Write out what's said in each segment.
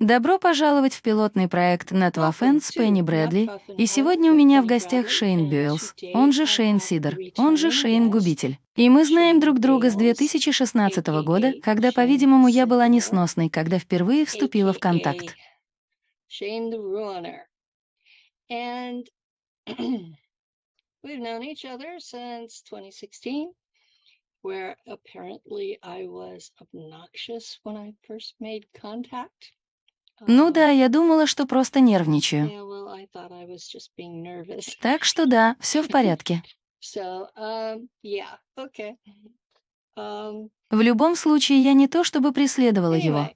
Добро пожаловать в пилотный проект NetWaffen с Пенни Брэдли, и сегодня у меня в гостях Шейн Бюэлс, он же Шейн Сидор, он же Шейн Губитель. И мы знаем друг друга с 2016 года, когда, по-видимому, я была несносной, когда впервые вступила в контакт. where apparently I was obnoxious when I first made contact. Ну да, я думала, что просто нервничаю. Так что да, все в порядке. Um, um. В любом случае, я не то чтобы преследовала его.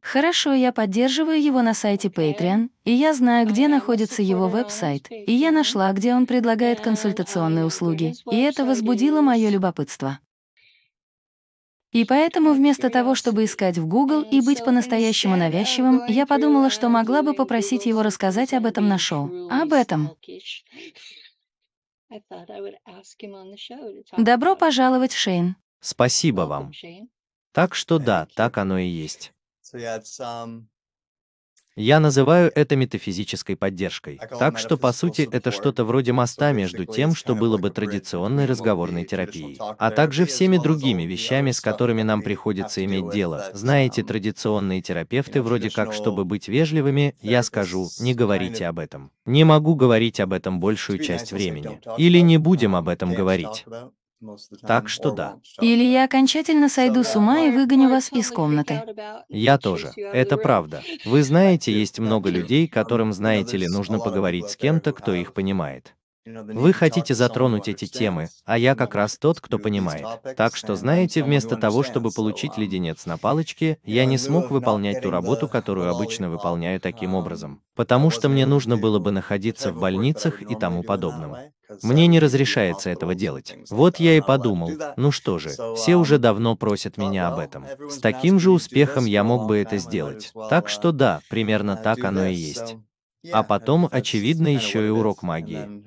Хорошо, я поддерживаю его на сайте Patreon, и я знаю, где находится его веб-сайт, и я нашла, где он предлагает консультационные услуги, и это возбудило мое любопытство. И поэтому вместо того, чтобы искать в Google и быть по-настоящему навязчивым, я подумала, что могла бы попросить его рассказать об этом на шоу. Об этом. Добро пожаловать, Шейн. Спасибо вам. Так что да, так оно и есть. Я называю это метафизической поддержкой. Так что, по сути, это что-то вроде моста между тем, что было бы традиционной разговорной терапией, а также всеми другими вещами, с которыми нам приходится иметь дело. Знаете, um, традиционные терапевты вроде как, чтобы быть вежливыми, я скажу, не говорите об этом. Не могу говорить об этом большую часть времени. Или не будем um, об этом говорить. Так что да. Или я окончательно сойду с ума и выгоню вас из комнаты. Я тоже. Это правда. Вы знаете, есть много людей, которым, знаете ли, нужно поговорить с кем-то, кто их понимает. Вы хотите затронуть эти темы, а я а как раз тот, кто понимает. Так что, знаете, вместо того, чтобы получить леденец на палочке, я не смог выполнять ту работу, которую обычно выполняю таким образом. Потому что мне нужно было бы находиться в больницах и тому подобном. Мне не разрешается этого делать. Вот я и подумал, ну что же, все um, уже давно просят меня об этом. С таким же успехом я мог бы это сделать. Так что uh, да, примерно так оно и есть. А потом, очевидно, еще и урок магии.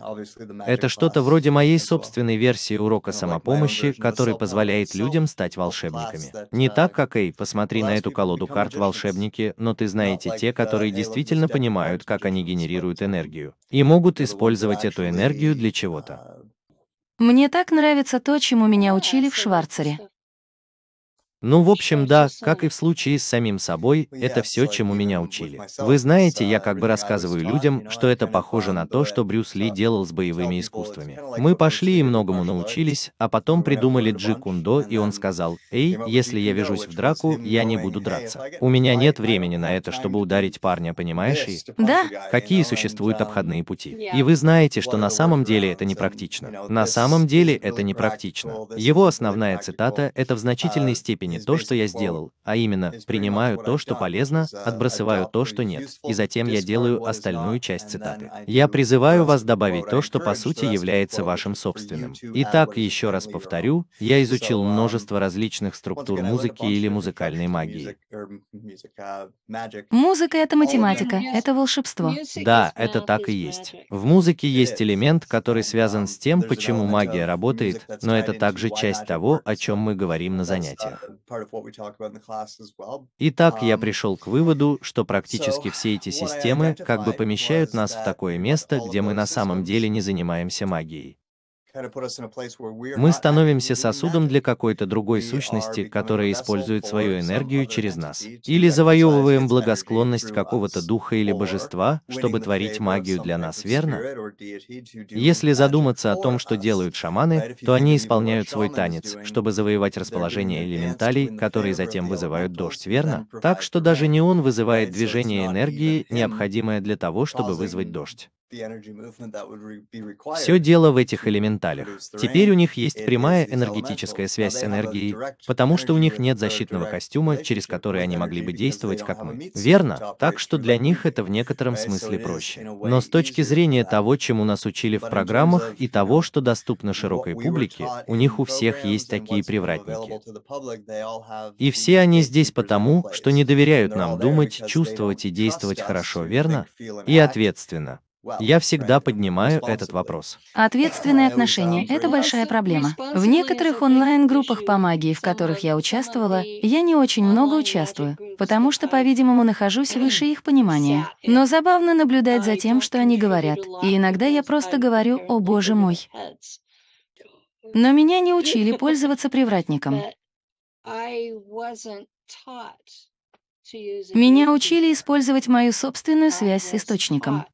Это что-то вроде моей собственной версии урока самопомощи, который позволяет людям стать волшебниками. Не так, как Эй, посмотри на эту колоду карт волшебники, но ты знаете те, которые действительно понимают, как они генерируют энергию, и могут использовать эту энергию для чего-то. Мне так нравится то, чему меня учили в Шварцере. Ну, в общем, да, как и в случае с самим собой, это все, чему меня учили. Вы знаете, я как бы рассказываю людям, что это похоже на то, что Брюс Ли делал с боевыми искусствами. Мы пошли и многому научились, а потом придумали Джи Кундо, и он сказал, «Эй, если я вяжусь в драку, я не буду драться. У меня нет времени на это, чтобы ударить парня, понимаешь?» и... Да. Какие существуют обходные пути. И вы знаете, что на самом деле это непрактично. На самом деле это непрактично. Его основная цитата — это в значительной степени степени то, что я сделал, а именно, принимаю то, что полезно, отбрасываю то, что нет, и затем я делаю остальную часть цитаты. Я призываю вас добавить то, что по сути является вашим собственным. Итак, еще раз повторю, я изучил uh, множество различных структур музыки или музыкальной магии. Er, uh, Музыка — это математика, это волшебство. Да, это так и есть. В музыке есть элемент, который связан um, с тем, почему магия работает, но это также часть того, о чем мы говорим на uh, занятиях. Итак, я um, пришел к выводу, что практически все эти системы как бы помещают нас в такое место, где мы на самом деле не занимаемся магией. Мы становимся сосудом для какой-то другой сущности, которая использует свою энергию через нас. Или завоевываем благосклонность какого-то духа или божества, чтобы творить магию для нас, верно? Если задуматься о том, что делают шаманы, то они исполняют свой танец, чтобы завоевать расположение элементалей, которые затем вызывают дождь, верно? Так что даже не он вызывает движение энергии, необходимое для того, чтобы вызвать дождь. Все дело в этих элементалях. Теперь у них есть прямая энергетическая связь с энергией, потому что у них нет защитного костюма, через который они могли бы действовать, как мы. Верно? Так что для них это в некотором смысле проще. Но с точки зрения того, чему нас учили в программах и того, что доступно широкой публике, у них у всех есть такие привратники. И все они здесь потому, что не доверяют нам думать, чувствовать и действовать хорошо, верно? И ответственно. Я всегда поднимаю этот вопрос. Ответственное отношение um, – это большая проблема. В некоторых онлайн-группах по магии, в которых я участвовала, я не очень много участвую, потому что, по-видимому, нахожусь выше их понимания. Но забавно наблюдать за тем, что они говорят, и иногда я просто говорю «О, боже мой». Но меня не учили пользоваться привратником. Меня учили использовать мою собственную связь с источником.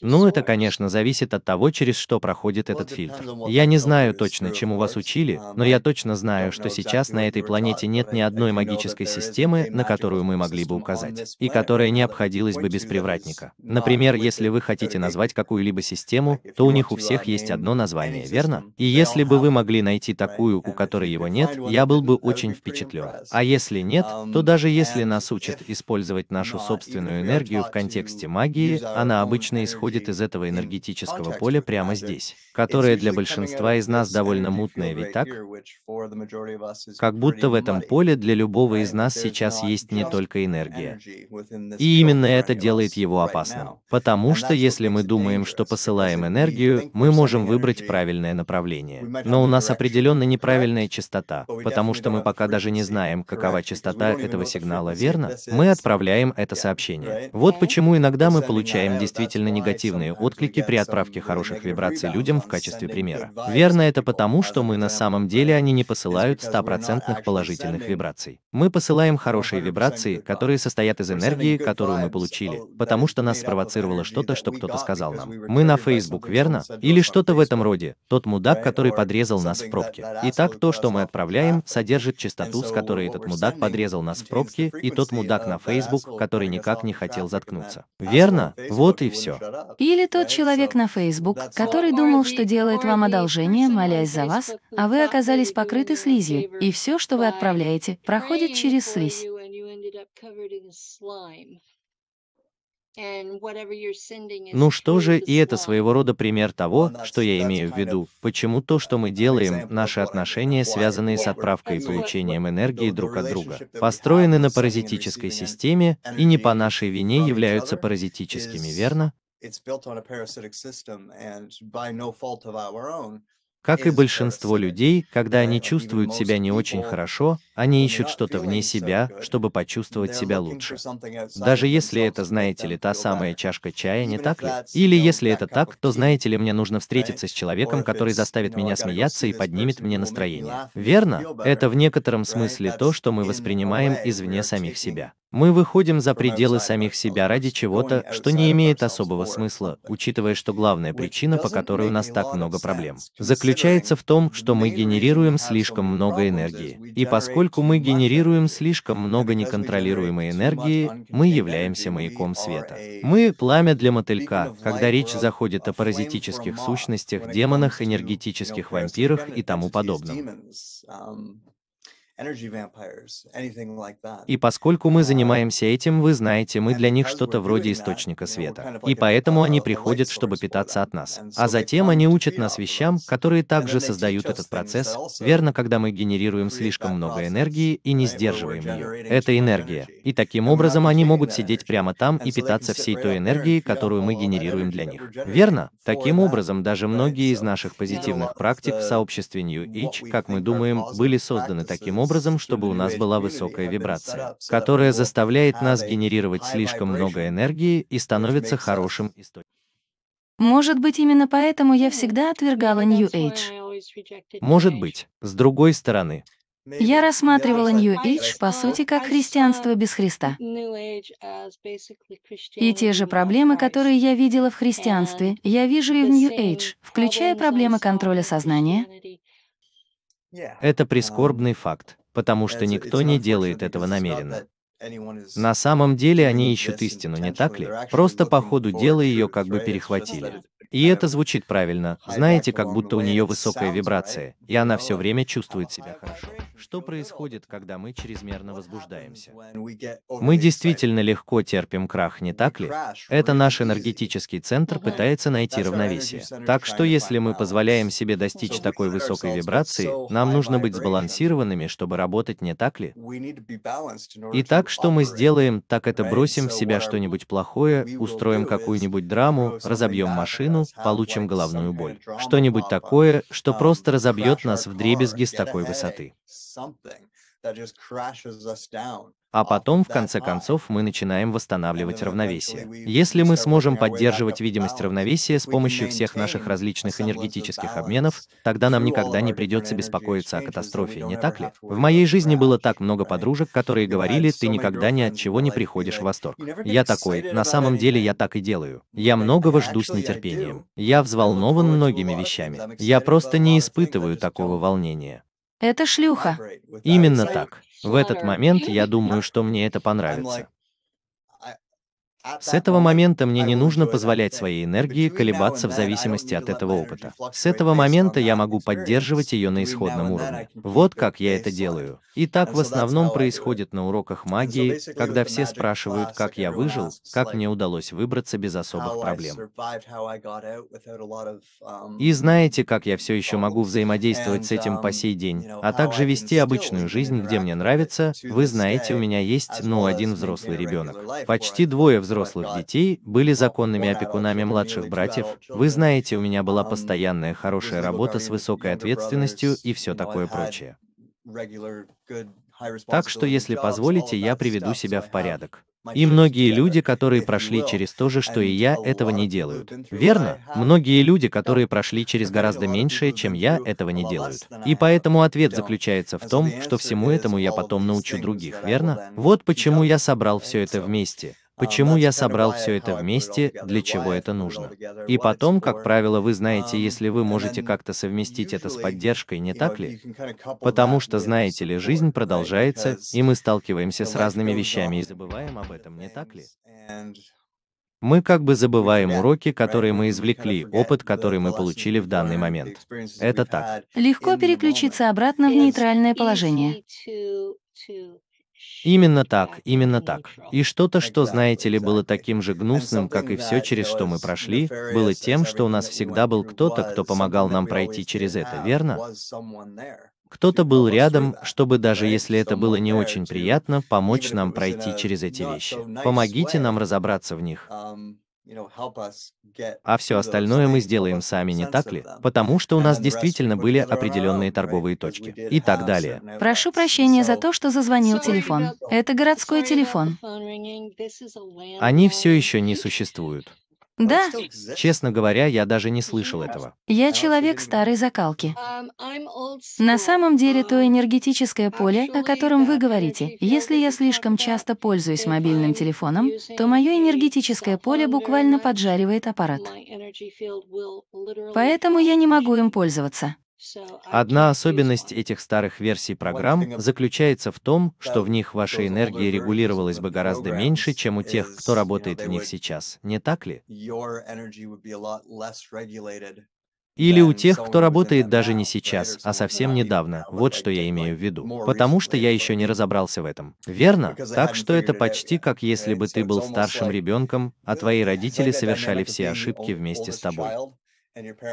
Ну, это, конечно, зависит от того, через что проходит этот фильтр. Я не знаю точно, чему вас учили, но я точно знаю, что сейчас на этой планете нет ни одной магической системы, на которую мы могли бы указать, и которая не обходилась бы без привратника. Например, если вы хотите назвать какую-либо систему, то у них у всех есть одно название, верно? И если бы вы могли найти такую, у которой его нет, я был бы очень впечатлен. А если нет, то um, даже если нас учат использовать нашу собственную энергию в контексте магии, она обычно исходит из этого энергетического поля прямо здесь, которое для большинства из нас довольно мутное, ведь так? Как будто в этом поле для любого из нас сейчас есть не только энергия. И именно это делает его опасным. Потому что если мы думаем, что посылаем энергию, мы можем выбрать правильное направление. Но у нас определенно неправильная частота, потому что мы пока даже не знаем, какова частота этого сигнала, верно? Мы отправляем это сообщение. Вот почему иногда мы получаем получаем действительно негативные отклики при отправке хороших вибраций людям в качестве примера. Верно это потому, что мы на самом деле они не посылают стопроцентных положительных вибраций. Мы посылаем хорошие вибрации, которые состоят из энергии, которую мы получили, потому что нас спровоцировало что-то, что кто-то сказал нам. Мы на Facebook, верно? Или что-то в этом роде. Тот мудак, который подрезал нас в пробке. Итак, то, что мы отправляем, содержит частоту, с которой этот мудак подрезал нас в пробке, и тот мудак на Facebook, который никак не хотел заткнуться. Верно? Вот и все. Или тот человек на Facebook, который думал, что делает вам одолжение, молясь за вас, а вы оказались покрыты слизью, и все, что вы отправляете, проходит через слизь. Ну что же, и это своего рода пример того, что я имею в виду, почему то, что мы делаем, наши отношения, связанные с отправкой и получением энергии друг от друга, построены на паразитической системе и не по нашей вине являются паразитическими, верно? Как и uh, большинство людей, когда они uh, чувствуют себя не очень хорошо, они ищут что-то вне себя, чтобы почувствовать себя лучше. Даже если это, знаете ли, та самая чашка чая, не так ли? Или если это так, то знаете ли, мне нужно встретиться с человеком, который заставит меня смеяться и поднимет мне настроение. Верно? Это в некотором смысле то, что мы воспринимаем извне самих себя. Мы выходим за пределы самих себя ради чего-то, что не имеет особого смысла, учитывая, что главная причина, по которой у нас так много проблем, заключается в том, что мы генерируем слишком много энергии. И поскольку Поскольку мы генерируем слишком много неконтролируемой энергии, мы являемся маяком света. Мы — пламя для мотылька, когда речь заходит о паразитических сущностях, демонах, энергетических вампирах и тому подобном. И поскольку мы uh, занимаемся этим, вы знаете, мы для них что-то вроде источника света. И поэтому они приходят, чтобы питаться от нас. А затем они учат нас вещам, которые также создают этот процесс. Верно, когда мы генерируем слишком много энергии и не сдерживаем ее. Это энергия. И таким образом они могут сидеть прямо там и питаться всей той энергией, которую мы генерируем для них. Верно? Таким образом, даже многие из наших позитивных практик в сообществе New Age, как мы думаем, были созданы таким образом, образом, чтобы у нас была высокая вибрация, которая заставляет нас генерировать слишком много энергии и становится хорошим источником. Может быть, именно поэтому я всегда отвергала New Age. Может быть. С другой стороны, я рассматривала New Age, по сути, как христианство без Христа. И те же проблемы, которые я видела в христианстве, я вижу и в New Age, включая проблемы контроля сознания, это прискорбный um, факт, потому что никто не делает этого намеренно. На самом деле они ищут истину, не так ли? Просто по ходу дела ее как бы перехватили. И это звучит правильно, знаете, как будто у нее высокая вибрация, и она все время чувствует себя хорошо. Что происходит, когда мы чрезмерно возбуждаемся? Мы действительно легко терпим крах, не так ли? Это наш энергетический центр пытается найти равновесие. Так что если мы позволяем себе достичь такой высокой вибрации, нам нужно быть сбалансированными, чтобы работать, не так ли? И так, что мы сделаем, так это бросим в себя что-нибудь плохое, устроим какую-нибудь драму, разобьем машину, получим головную боль. Что-нибудь такое, что um, просто разобьет нас в дребезги с такой высоты. А um, потом, в конце концов, мы начинаем восстанавливать равновесие. Если мы сможем поддерживать видимость равновесия с помощью всех наших различных энергетических обменов, тогда нам никогда не придется беспокоиться о катастрофе, не так ли? В моей жизни было так много подружек, которые говорили, ты никогда ни от чего не приходишь в восторг. Я такой, на самом деле я так и делаю. Я многого жду с нетерпением. Я взволнован многими вещами. Я просто не испытываю такого волнения. Это шлюха. Именно так. В этот момент я думаю, что мне это понравится. С этого момента мне не нужно позволять своей энергии колебаться в зависимости от этого опыта. С этого момента я могу поддерживать ее на исходном уровне. Вот как я это делаю. И так в основном происходит на уроках магии, когда все спрашивают, как я выжил, как мне удалось выбраться без особых проблем. И знаете, как я все еще могу взаимодействовать с этим по сей день, а также вести обычную жизнь, где мне нравится, вы знаете, у меня есть, ну, один взрослый ребенок. Почти двое взрослых взрослых детей, были законными опекунами младших братьев. Вы знаете, у меня была um, постоянная хорошая работа с высокой ответственностью и все такое прочее. Так что, если позволите, я приведу себя в порядок. И многие люди, которые прошли через то же, что и я, этого не делают. Верно? Многие люди, которые прошли через гораздо меньшее, чем я, этого не делают. И поэтому ответ заключается в том, что всему этому я потом научу других, верно? Вот почему я собрал все это вместе почему я собрал все это вместе, для чего это нужно. И потом, как правило, вы знаете, um, если вы можете как-то совместить это с поддержкой, не так ли? Потому что, знаете ли, жизнь продолжается, и мы сталкиваемся с разными вещами и забываем об этом, не так ли? Мы как бы забываем уроки, которые мы извлекли, опыт, который мы получили в данный момент. Это так. Легко переключиться обратно в нейтральное положение. Именно так, именно так. И что-то, что, знаете ли, было таким же гнусным, как и все, через что мы прошли, было тем, что у нас всегда был кто-то, кто помогал нам пройти через это, верно? Кто-то был рядом, чтобы даже если это было не очень приятно, помочь нам пройти через эти вещи. Помогите нам разобраться в них. А все остальное мы сделаем сами, не так ли? Потому что у нас действительно были определенные торговые точки и так далее. Прошу прощения за то, что зазвонил телефон. Это городской телефон. Они все еще не существуют. Да. Честно говоря, я даже не слышал этого. Я человек старой закалки. Um, На самом деле, то um, энергетическое поле, о котором uh, вы говорите, если я слишком часто пользуюсь мобильным телефоном, то мое энергетическое поле буквально поджаривает аппарат. Поэтому я не могу им пользоваться. Одна особенность этих старых версий программ заключается в том, что в них ваша энергия регулировалась бы гораздо меньше, чем у тех, кто работает в них сейчас, не так ли? Или у тех, кто работает даже не сейчас, а совсем недавно, вот что я имею в виду. Потому что я еще не разобрался в этом. Верно? Так что это почти как если бы ты был старшим ребенком, а твои родители совершали все ошибки вместе с тобой.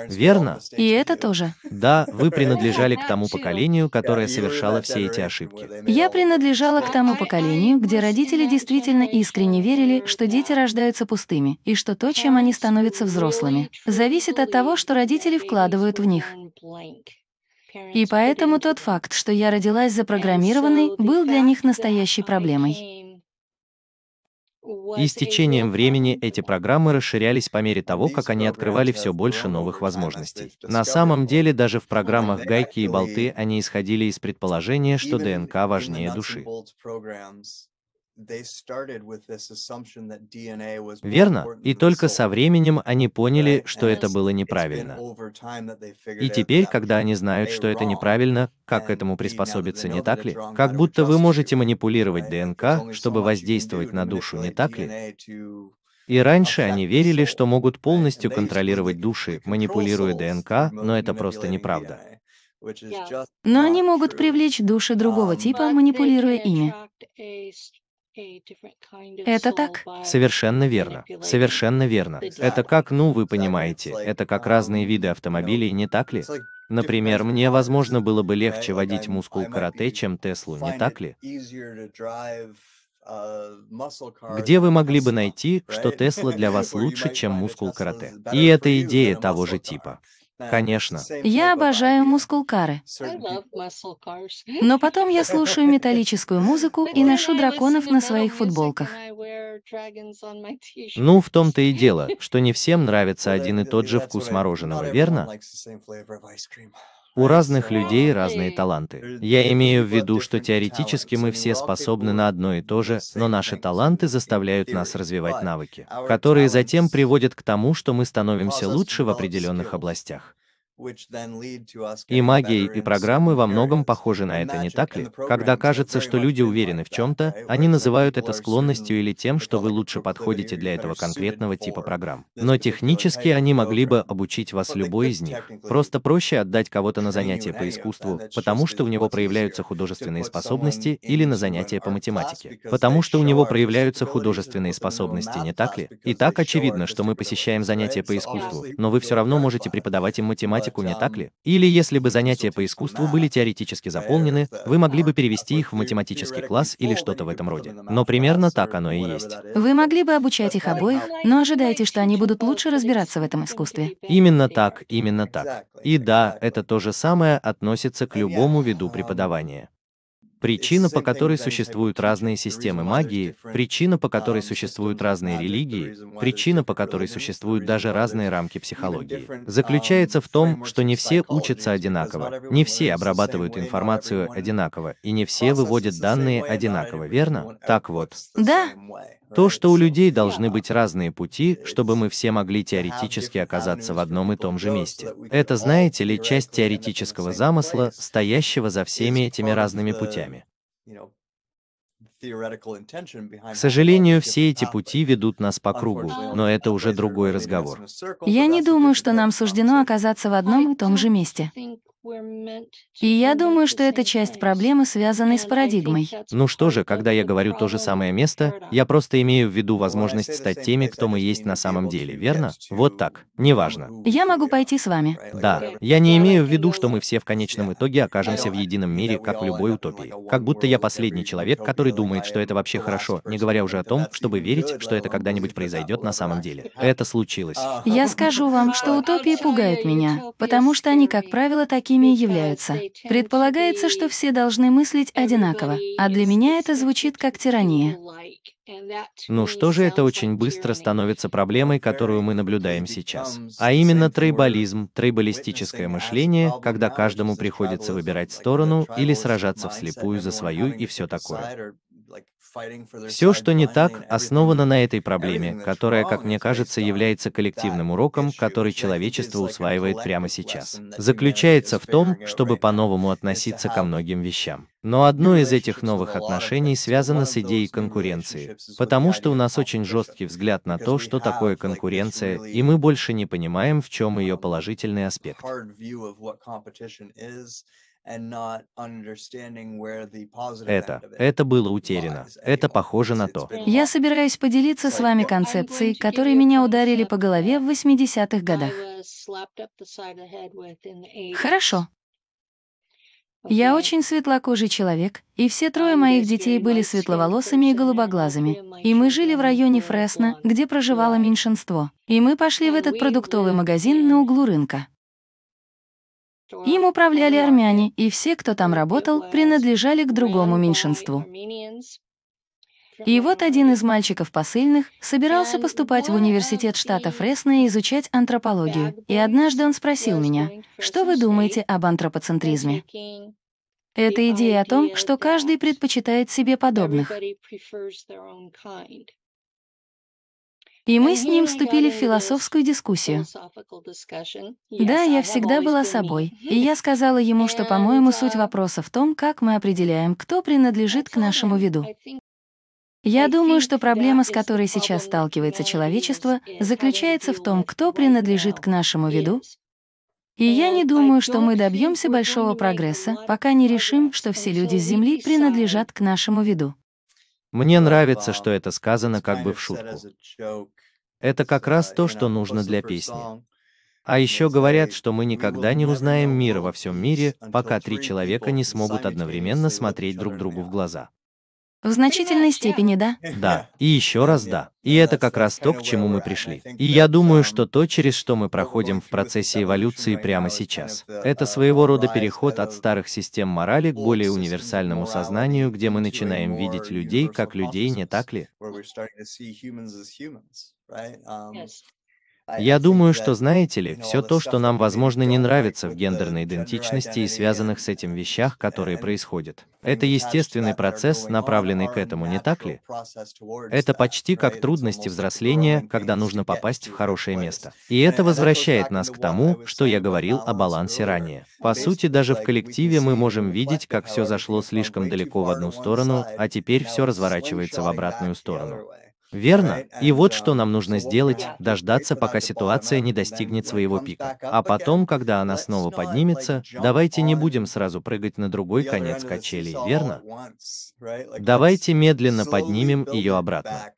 Верно? И это тоже. Да, вы принадлежали к тому поколению, которое совершало все эти ошибки. Я принадлежала к тому поколению, где родители действительно искренне верили, что дети рождаются пустыми, и что то, чем они становятся взрослыми, зависит от того, что родители вкладывают в них. И поэтому тот факт, что я родилась запрограммированной, был для них настоящей проблемой. И с течением времени эти программы расширялись по мере того, как они открывали все больше новых возможностей. На самом деле, даже в программах «Гайки» и «Болты» они исходили из предположения, что ДНК важнее души. Верно? И только со временем они поняли, что это было неправильно. И теперь, когда они знают, что это неправильно, как к этому приспособиться, не так ли? Как будто вы можете манипулировать ДНК, чтобы воздействовать на душу, не так ли? И раньше они верили, что могут полностью контролировать души, манипулируя ДНК, но это просто неправда. Но они могут привлечь души другого um, типа, манипулируя ими. Это так? Совершенно верно. Совершенно верно. Это как, ну, вы понимаете, это как um, разные виды автомобилей, не так ли? Например, мне, возможно, было бы легче водить мускул карате, чем Теслу, не так ли? Uh, Где вы могли бы найти, что Тесла для вас лучше, чем мускул карате? И это идея того же типа. Конечно. Я обожаю мускулкары. Но потом я слушаю металлическую музыку и ношу драконов на своих футболках. Ну, в том-то и дело, что не всем нравится один и тот же вкус мороженого, верно? У разных людей разные таланты. Я имею в виду, что теоретически мы все способны на одно и то же, но наши таланты заставляют нас развивать навыки, которые затем приводят к тому, что мы становимся лучше в определенных областях. И магия, и программы во многом похожи на это, не так ли? Когда кажется, что люди уверены в чем-то, они называют это склонностью или тем, что вы лучше подходите для этого конкретного типа программ. Но технически они могли бы обучить вас любой из них. Просто проще отдать кого-то на занятия по искусству, потому что у него проявляются художественные способности, или на занятия по математике, потому что у него проявляются художественные способности, не так ли? И так очевидно, что мы посещаем занятия по искусству, но вы все равно можете преподавать им математику, языку, не так ли? Или если бы занятия по искусству были теоретически э, заполнены, э, вы могли бы э, перевести их в математический класс или что-то в этом роде. Но примерно так оно и есть. Вы могли бы обучать их обоих, но ожидаете, что они будут лучше разбираться в этом искусстве. Именно так, именно так. И да, это то же самое относится к любому виду преподавания. Причина, по которой um, существуют uh, разные системы магии, причина, по которой существуют uh, разные религии, причина, по которой существуют даже разные рамки психологии, um, заключается в том, что не все учатся одинаково, не все обрабатывают информацию одинаково, и не все выводят данные одинаково, верно? Так вот. Да. То, что у людей должны быть разные пути, чтобы мы все могли теоретически оказаться в одном и том же месте. Это, знаете ли, часть теоретического замысла, стоящего за всеми этими разными путями. К сожалению, все эти пути ведут нас по кругу, но это уже другой разговор. Я не думаю, что нам суждено оказаться в одном и том же месте. И я думаю, что это часть проблемы, связанной с парадигмой. Ну что же, когда я говорю то же самое место, я просто имею в виду возможность стать теми, кто мы есть на самом деле, верно? Вот так. Неважно. Я могу пойти с вами. Да. Я не имею в виду, что мы все в конечном итоге окажемся в едином мире, как в любой утопии. Как будто я последний человек, который думает, что это вообще хорошо, не говоря уже о том, чтобы верить, что это когда-нибудь произойдет на самом деле. Это случилось. Я скажу вам, что утопии пугают меня, потому что они, как правило, такими и являются являются. Предполагается, что все должны мыслить одинаково, а для меня это звучит как тирания. Ну что же это очень быстро становится проблемой, которую мы наблюдаем сейчас. А именно трейбализм, трейбалистическое мышление, когда каждому приходится выбирать сторону или сражаться вслепую за свою и все такое. Все, что не так, основано на этой проблеме, которая, как мне кажется, является коллективным уроком, который человечество усваивает прямо сейчас. Заключается в том, чтобы по-новому относиться ко многим вещам. Но одно из этих новых отношений связано с идеей конкуренции, потому что у нас очень жесткий взгляд на то, что такое конкуренция, и мы больше не понимаем, в чем ее положительный аспект. Это, это было утеряно. Это похоже на то. Я собираюсь поделиться с вами концепцией, которые меня ударили по голове в 80-х годах. Хорошо. Я очень светлокожий человек, и все трое моих детей были светловолосыми и голубоглазыми. И мы жили в районе Фресно, где проживало меньшинство. И мы пошли в этот продуктовый магазин на углу рынка. Им управляли армяне, и все, кто там работал, принадлежали к другому меньшинству. И вот один из мальчиков посыльных собирался поступать в университет штата Фресно и изучать антропологию. И однажды он спросил меня, что вы думаете об антропоцентризме? Это идея о том, что каждый предпочитает себе подобных. И мы с ним вступили в философскую дискуссию. Да, я всегда была собой, и я сказала ему, что, по-моему, суть uh, вопроса в том, как мы определяем, кто принадлежит к нашему виду. Я думаю, что проблема, с которой сейчас сталкивается человечество, заключается в том, кто принадлежит к нашему виду. И я не думаю, что мы добьемся большого прогресса, пока не решим, что все люди с Земли принадлежат к нашему виду. Мне нравится, что это сказано как бы в шутку. Это как раз то, что нужно для песни. А еще говорят, что мы никогда не узнаем мира во всем мире, пока три человека не смогут одновременно смотреть друг другу в глаза. В значительной степени, да? Да. И еще раз да. И это как раз то, к чему мы пришли. И я думаю, что то, через что мы проходим в процессе эволюции прямо сейчас, это своего рода переход от старых систем морали к более универсальному сознанию, где мы начинаем видеть людей как людей, не так ли? А я думаю, что знаете ли, все то, что нам, возможно, не нравится в гендерной идентичности и связанных с этим вещах, которые происходят. Это естественный процесс, направленный к этому, не так ли? Это почти как трудности взросления, когда нужно попасть в хорошее место. И это возвращает нас к тому, что я говорил о балансе ранее. По сути, даже в коллективе мы можем видеть, как все зашло слишком далеко в одну сторону, а теперь все разворачивается в обратную сторону. Верно? И вот что uh, нам нужно сделать, дождаться, пока ситуация не достигнет своего пика. А потом, когда она снова поднимется, давайте не будем сразу прыгать на другой конец качелей, верно? Давайте медленно поднимем ее обратно.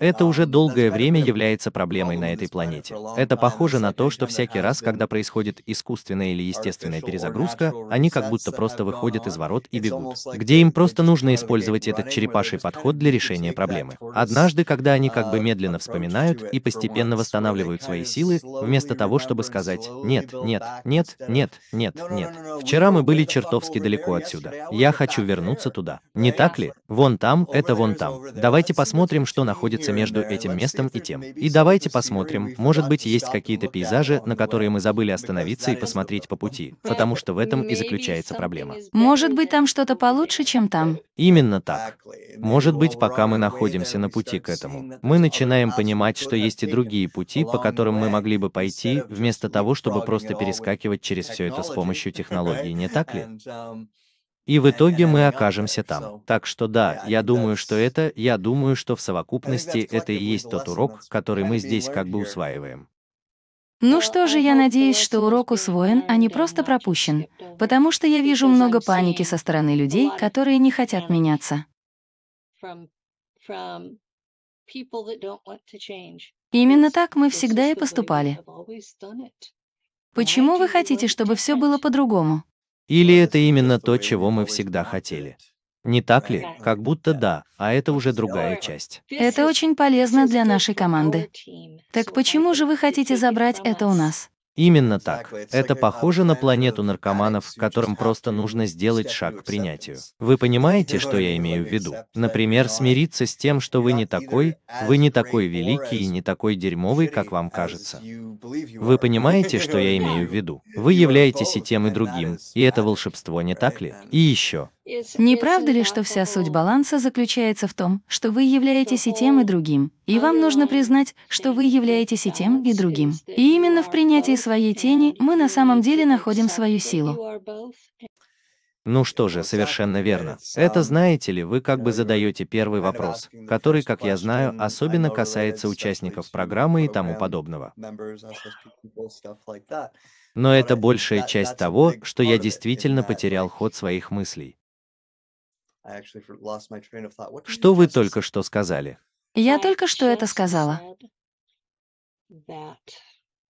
Это уже долгое время является проблемой на этой планете. Это похоже на то, что всякий раз, когда происходит искусственная или естественная перезагрузка, они как будто просто выходят из ворот и бегут, где им просто нужно использовать этот черепаший подход для решения проблемы. Однажды, когда они как бы медленно вспоминают и постепенно восстанавливают свои силы, вместо того, чтобы сказать «нет, нет, нет, нет, нет, нет». Вчера мы были чертовски далеко отсюда. Я хочу вернуться туда. Не так ли? Вон там, это вон там. Давайте посмотрим, что что находится между этим местом и тем. И давайте посмотрим, может быть, есть какие-то пейзажи, на которые мы забыли остановиться и посмотреть по пути, потому что в этом и заключается проблема. Может быть, там что-то получше, чем там? Именно так. Может быть, пока мы находимся на пути к этому, мы начинаем понимать, что есть и другие пути, по которым мы могли бы пойти, вместо того, чтобы просто перескакивать через все это с помощью технологии, не так ли? И в итоге мы окажемся там. Так что да, я думаю, что это, я думаю, что в совокупности это и есть тот урок, который мы здесь как бы усваиваем. Ну что же, я надеюсь, что урок усвоен, а не просто пропущен, потому что я вижу много паники со стороны людей, которые не хотят меняться. Именно так мы всегда и поступали. Почему вы хотите, чтобы все было по-другому? Или это именно то, чего мы всегда хотели? Не так ли? Как будто да, а это уже другая часть. Это очень полезно для нашей команды. Так почему же вы хотите забрать это у нас? Именно так. Это похоже на планету наркоманов, которым просто нужно сделать шаг к принятию. Вы понимаете, что я имею в виду? Например, смириться с тем, что вы не такой, вы не такой великий и не такой дерьмовый, как вам кажется. Вы понимаете, что я имею в виду? Вы являетесь и тем, и другим, и это волшебство, не так ли? И еще, не правда ли, что вся суть баланса заключается в том, что вы являетесь и тем, и другим, и вам нужно признать, что вы являетесь и тем, и другим. И именно в принятии своей тени мы на самом деле находим свою силу. Ну что же, совершенно верно. Это знаете ли, вы как бы задаете первый вопрос, который, как я знаю, особенно касается участников программы и тому подобного. Но это большая часть того, что я действительно потерял ход своих мыслей. Что вы только что сказали? Я только что это сказала.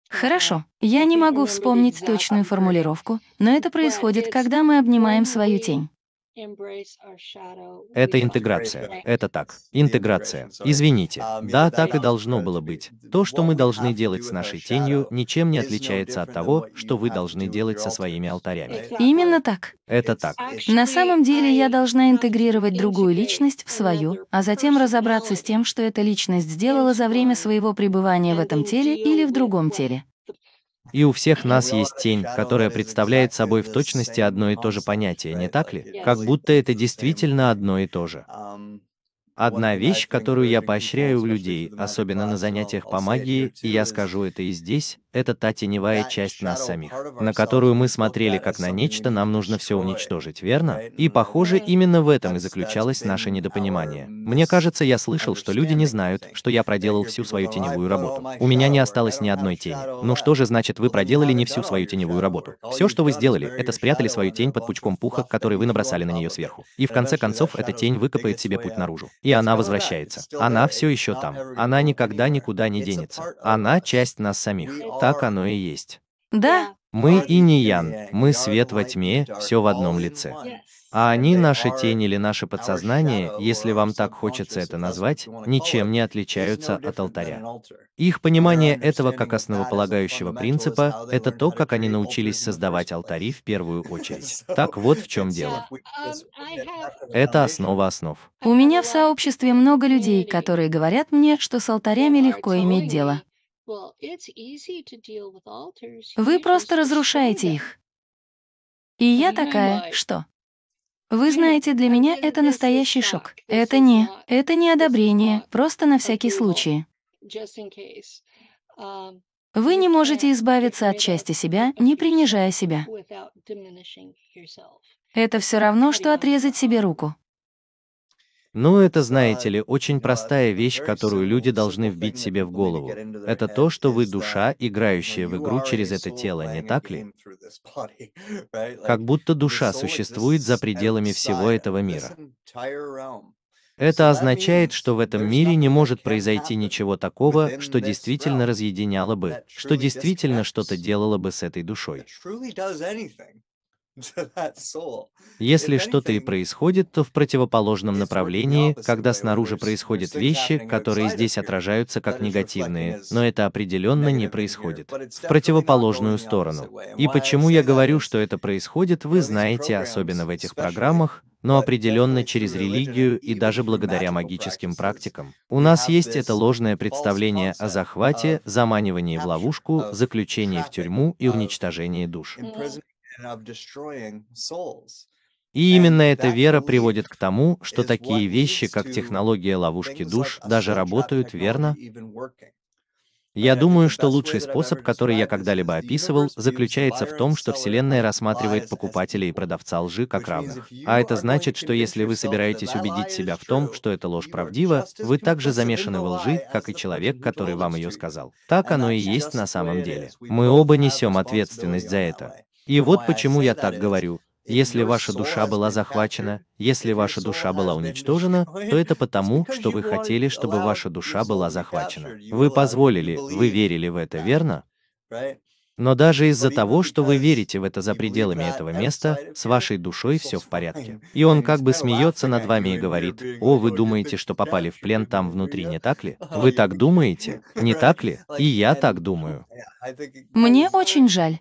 Хорошо, я не могу вспомнить точную формулировку, но это происходит, когда мы обнимаем свою тень. Это интеграция. Это так. Интеграция. Извините. А, да, так и должно было быть. То, что мы должны делать с нашей тенью, ничем не отличается от того, что вы должны делать со своими алтарями. Именно так. Это так. На самом деле я должна интегрировать другую личность в свою, а затем разобраться с тем, что эта личность сделала за время своего пребывания в этом теле или в другом теле. И у всех нас есть тень, которая представляет собой в точности одно и то же понятие, не так ли? Как будто это действительно одно и то же. Одна вещь, которую я поощряю у людей, особенно на занятиях по магии, и я скажу это и здесь, это та теневая часть нас самих, на которую мы смотрели как на нечто, нам нужно все уничтожить, верно? И похоже, именно в этом и заключалось наше недопонимание. Мне кажется, я слышал, что люди не знают, что я проделал всю свою теневую работу. У меня не осталось ни одной тени. Ну что же значит, вы проделали не всю свою теневую работу? Все, что вы сделали, это спрятали свою тень под пучком пуха, который вы набросали на нее сверху. И в конце концов, эта тень выкопает себе путь наружу и она возвращается. Она все еще там. Она никогда никуда не денется. Она часть нас самих. Так оно и есть. Да. Мы и не Ян, мы свет во тьме, все в одном лице. А они, наши тени или наше подсознание, если вам так хочется это назвать, ничем не отличаются от алтаря. Их понимание этого как основополагающего принципа — это то, как они научились создавать алтари в первую очередь. Так вот в чем дело. Uh, um, это основа основ. У меня в сообществе много людей, которые говорят мне, что с алтарями легко иметь дело. Вы просто разрушаете их. И я такая, что? Вы знаете, для меня это настоящий шок. Это не, это не одобрение, просто на всякий случай. Вы не можете избавиться от части себя, не принижая себя. Это все равно, что отрезать себе руку. Ну это, знаете ли, очень простая вещь, которую люди должны вбить себе в голову. Это то, что вы душа, играющая в игру через это тело, не так ли? Как будто душа существует за пределами всего этого мира. Это означает, что в этом мире не может произойти ничего такого, что действительно разъединяло бы, что действительно что-то делало бы с этой душой. Если что-то и происходит, то в противоположном направлении, когда снаружи происходят вещи, которые здесь отражаются как негативные, но это определенно не происходит. В противоположную сторону. И почему я говорю, что это происходит, вы знаете, особенно в этих программах, но определенно через религию и даже благодаря магическим практикам. У нас есть это ложное представление о захвате, заманивании в ловушку, заключении в тюрьму и уничтожении душ. И именно эта вера приводит к тому, что такие вещи, как технология ловушки душ, даже работают, верно? Я думаю, что лучший способ, который я когда-либо описывал, заключается в том, что Вселенная рассматривает покупателя и продавца лжи как равных. А это значит, что если вы собираетесь убедить себя в том, что эта ложь правдива, вы также замешаны в лжи, как и человек, который вам ее сказал. Так оно и есть на самом деле. Мы оба несем ответственность за это. И вот почему я так говорю. Если ваша душа была захвачена, если ваша душа была уничтожена, то это потому, что вы хотели, чтобы ваша душа была захвачена. Вы позволили, вы верили в это, верно? Но даже из-за того, что вы верите в это за пределами этого места, с вашей душой все в порядке. И он как бы смеется над вами и говорит, «О, вы думаете, что попали в плен там внутри, не так ли? Вы так думаете, не так ли? И я так думаю». Мне очень жаль.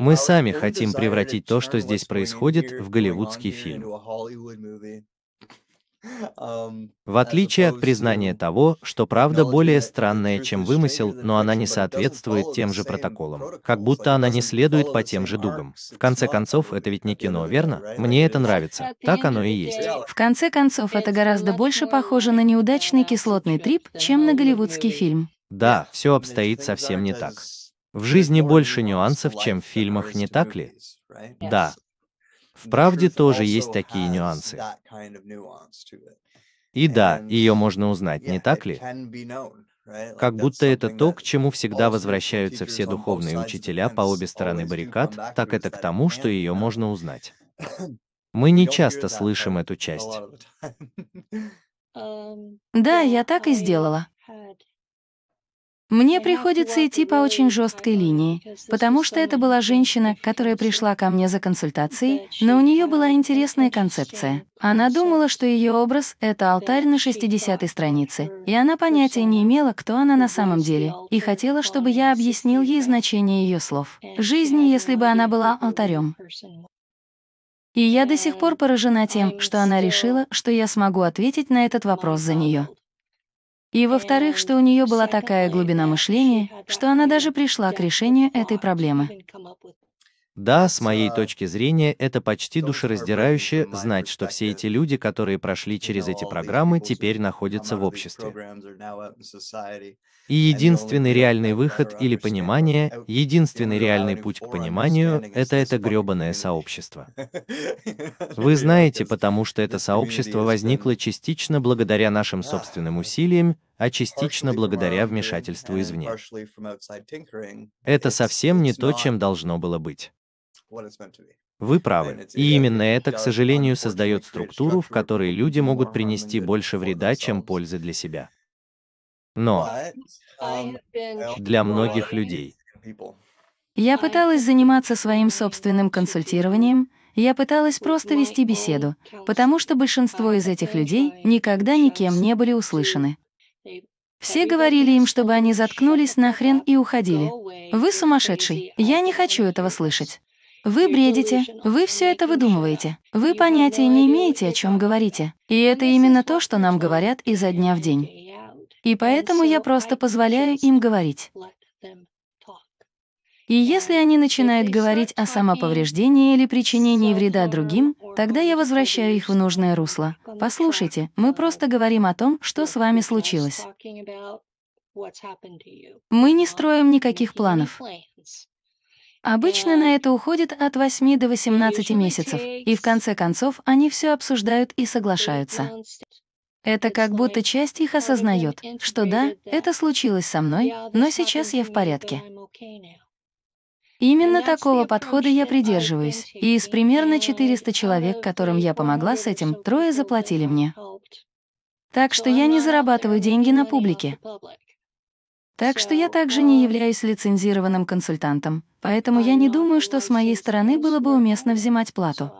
Мы сами хотим превратить то, что здесь происходит, в голливудский фильм. Um, в отличие от признания того, что правда более странная, чем вымысел, но она не соответствует тем же протоколам, как будто она не следует по тем же дугам. В конце концов, это ведь не кино, верно? Мне это нравится. Так оно и есть. В конце концов, это гораздо больше похоже на неудачный кислотный трип, чем на голливудский фильм. Да, все обстоит совсем не так. В жизни больше нюансов, чем в фильмах, не так ли? Да. В правде тоже есть такие нюансы. И да, ее можно узнать, не так ли? Как будто это то, к чему всегда возвращаются все духовные учителя по обе стороны баррикад, так это к тому, что ее можно узнать. Мы не часто слышим эту часть. Эм, да, я так и сделала. Мне приходится идти по очень жесткой линии, потому что это была женщина, которая пришла ко мне за консультацией, но у нее была интересная концепция. Она думала, что ее образ — это алтарь на 60-й странице, и она понятия не имела, кто она на самом деле, и хотела, чтобы я объяснил ей значение ее слов. Жизни, если бы она была алтарем. И я до сих пор поражена тем, что она решила, что я смогу ответить на этот вопрос за нее. И во-вторых, что у нее была такая глубина мышления, что она даже пришла к решению этой проблемы. Да, с моей точки зрения, это почти душераздирающе знать, что все эти люди, которые прошли через эти программы, теперь находятся в обществе. И единственный реальный выход или понимание, единственный реальный путь к пониманию — это это гребаное сообщество. Вы знаете, потому что это сообщество возникло частично благодаря нашим собственным усилиям, а частично благодаря вмешательству извне. Это совсем не то, чем должно было быть. Вы правы. И именно это, к сожалению, создает структуру, в которой люди могут принести больше вреда, чем пользы для себя. Но Um, для многих людей. Я пыталась заниматься своим собственным консультированием, я пыталась просто вести беседу, потому что большинство из этих людей никогда никем не были услышаны. Все говорили им, чтобы они заткнулись нахрен и уходили. Вы сумасшедший, я не хочу этого слышать. Вы бредите, вы все это выдумываете, вы понятия не имеете, о чем говорите. И это именно то, что нам говорят изо дня в день. И поэтому я просто позволяю им говорить. И если они начинают говорить о самоповреждении или причинении вреда другим, тогда я возвращаю их в нужное русло. Послушайте, мы просто говорим о том, что с вами случилось. Мы не строим никаких планов. Обычно на это уходит от 8 до 18 месяцев, и в конце концов они все обсуждают и соглашаются. Это как будто часть их осознает, что да, это случилось со мной, но сейчас я в порядке. Именно такого подхода я придерживаюсь, и из примерно 400 человек, которым я помогла с этим, трое заплатили мне. Так что я не зарабатываю деньги на публике. Так что я также не um, являюсь лицензированным консультантом, поэтому я не думаю, что с моей стороны было бы уместно взимать плату.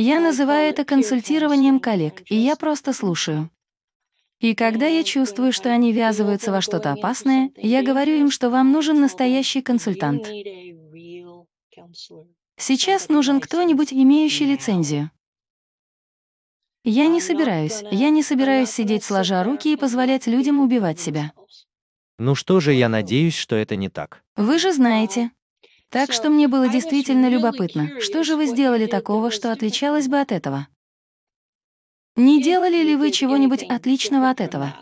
Я называю это консультированием коллег, и я просто слушаю. И когда я чувствую, что они ввязываются во что-то опасное, я говорю им, что вам нужен настоящий консультант. Сейчас нужен кто-нибудь, имеющий лицензию. Я не собираюсь, я не собираюсь сидеть сложа руки и позволять людям убивать себя. Ну что же, я надеюсь, что это не так. Вы же знаете, так что мне было а действительно любопытно, что же вы сделали такого, что отличалось бы от этого? Не делали ли вы чего-нибудь отличного от этого?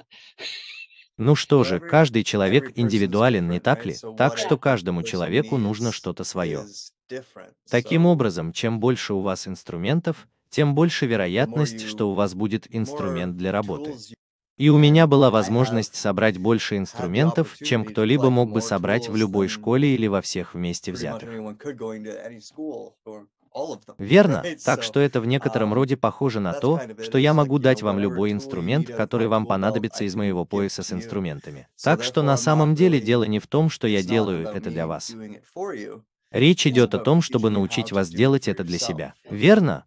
Ну что же, каждый человек индивидуален, не так ли? Так что каждому человеку нужно что-то свое. Таким образом, чем больше у вас инструментов, тем больше вероятность, что у вас будет инструмент для работы. И у меня была возможность собрать больше инструментов, чем кто-либо мог бы собрать в любой школе или во всех вместе взятых. Верно, так что это в некотором роде похоже на то, что я могу дать вам любой инструмент, который вам понадобится из моего пояса с инструментами. Так что на самом деле дело не в том, что я делаю это для вас. Речь идет о том, чтобы научить вас делать это для себя. Верно?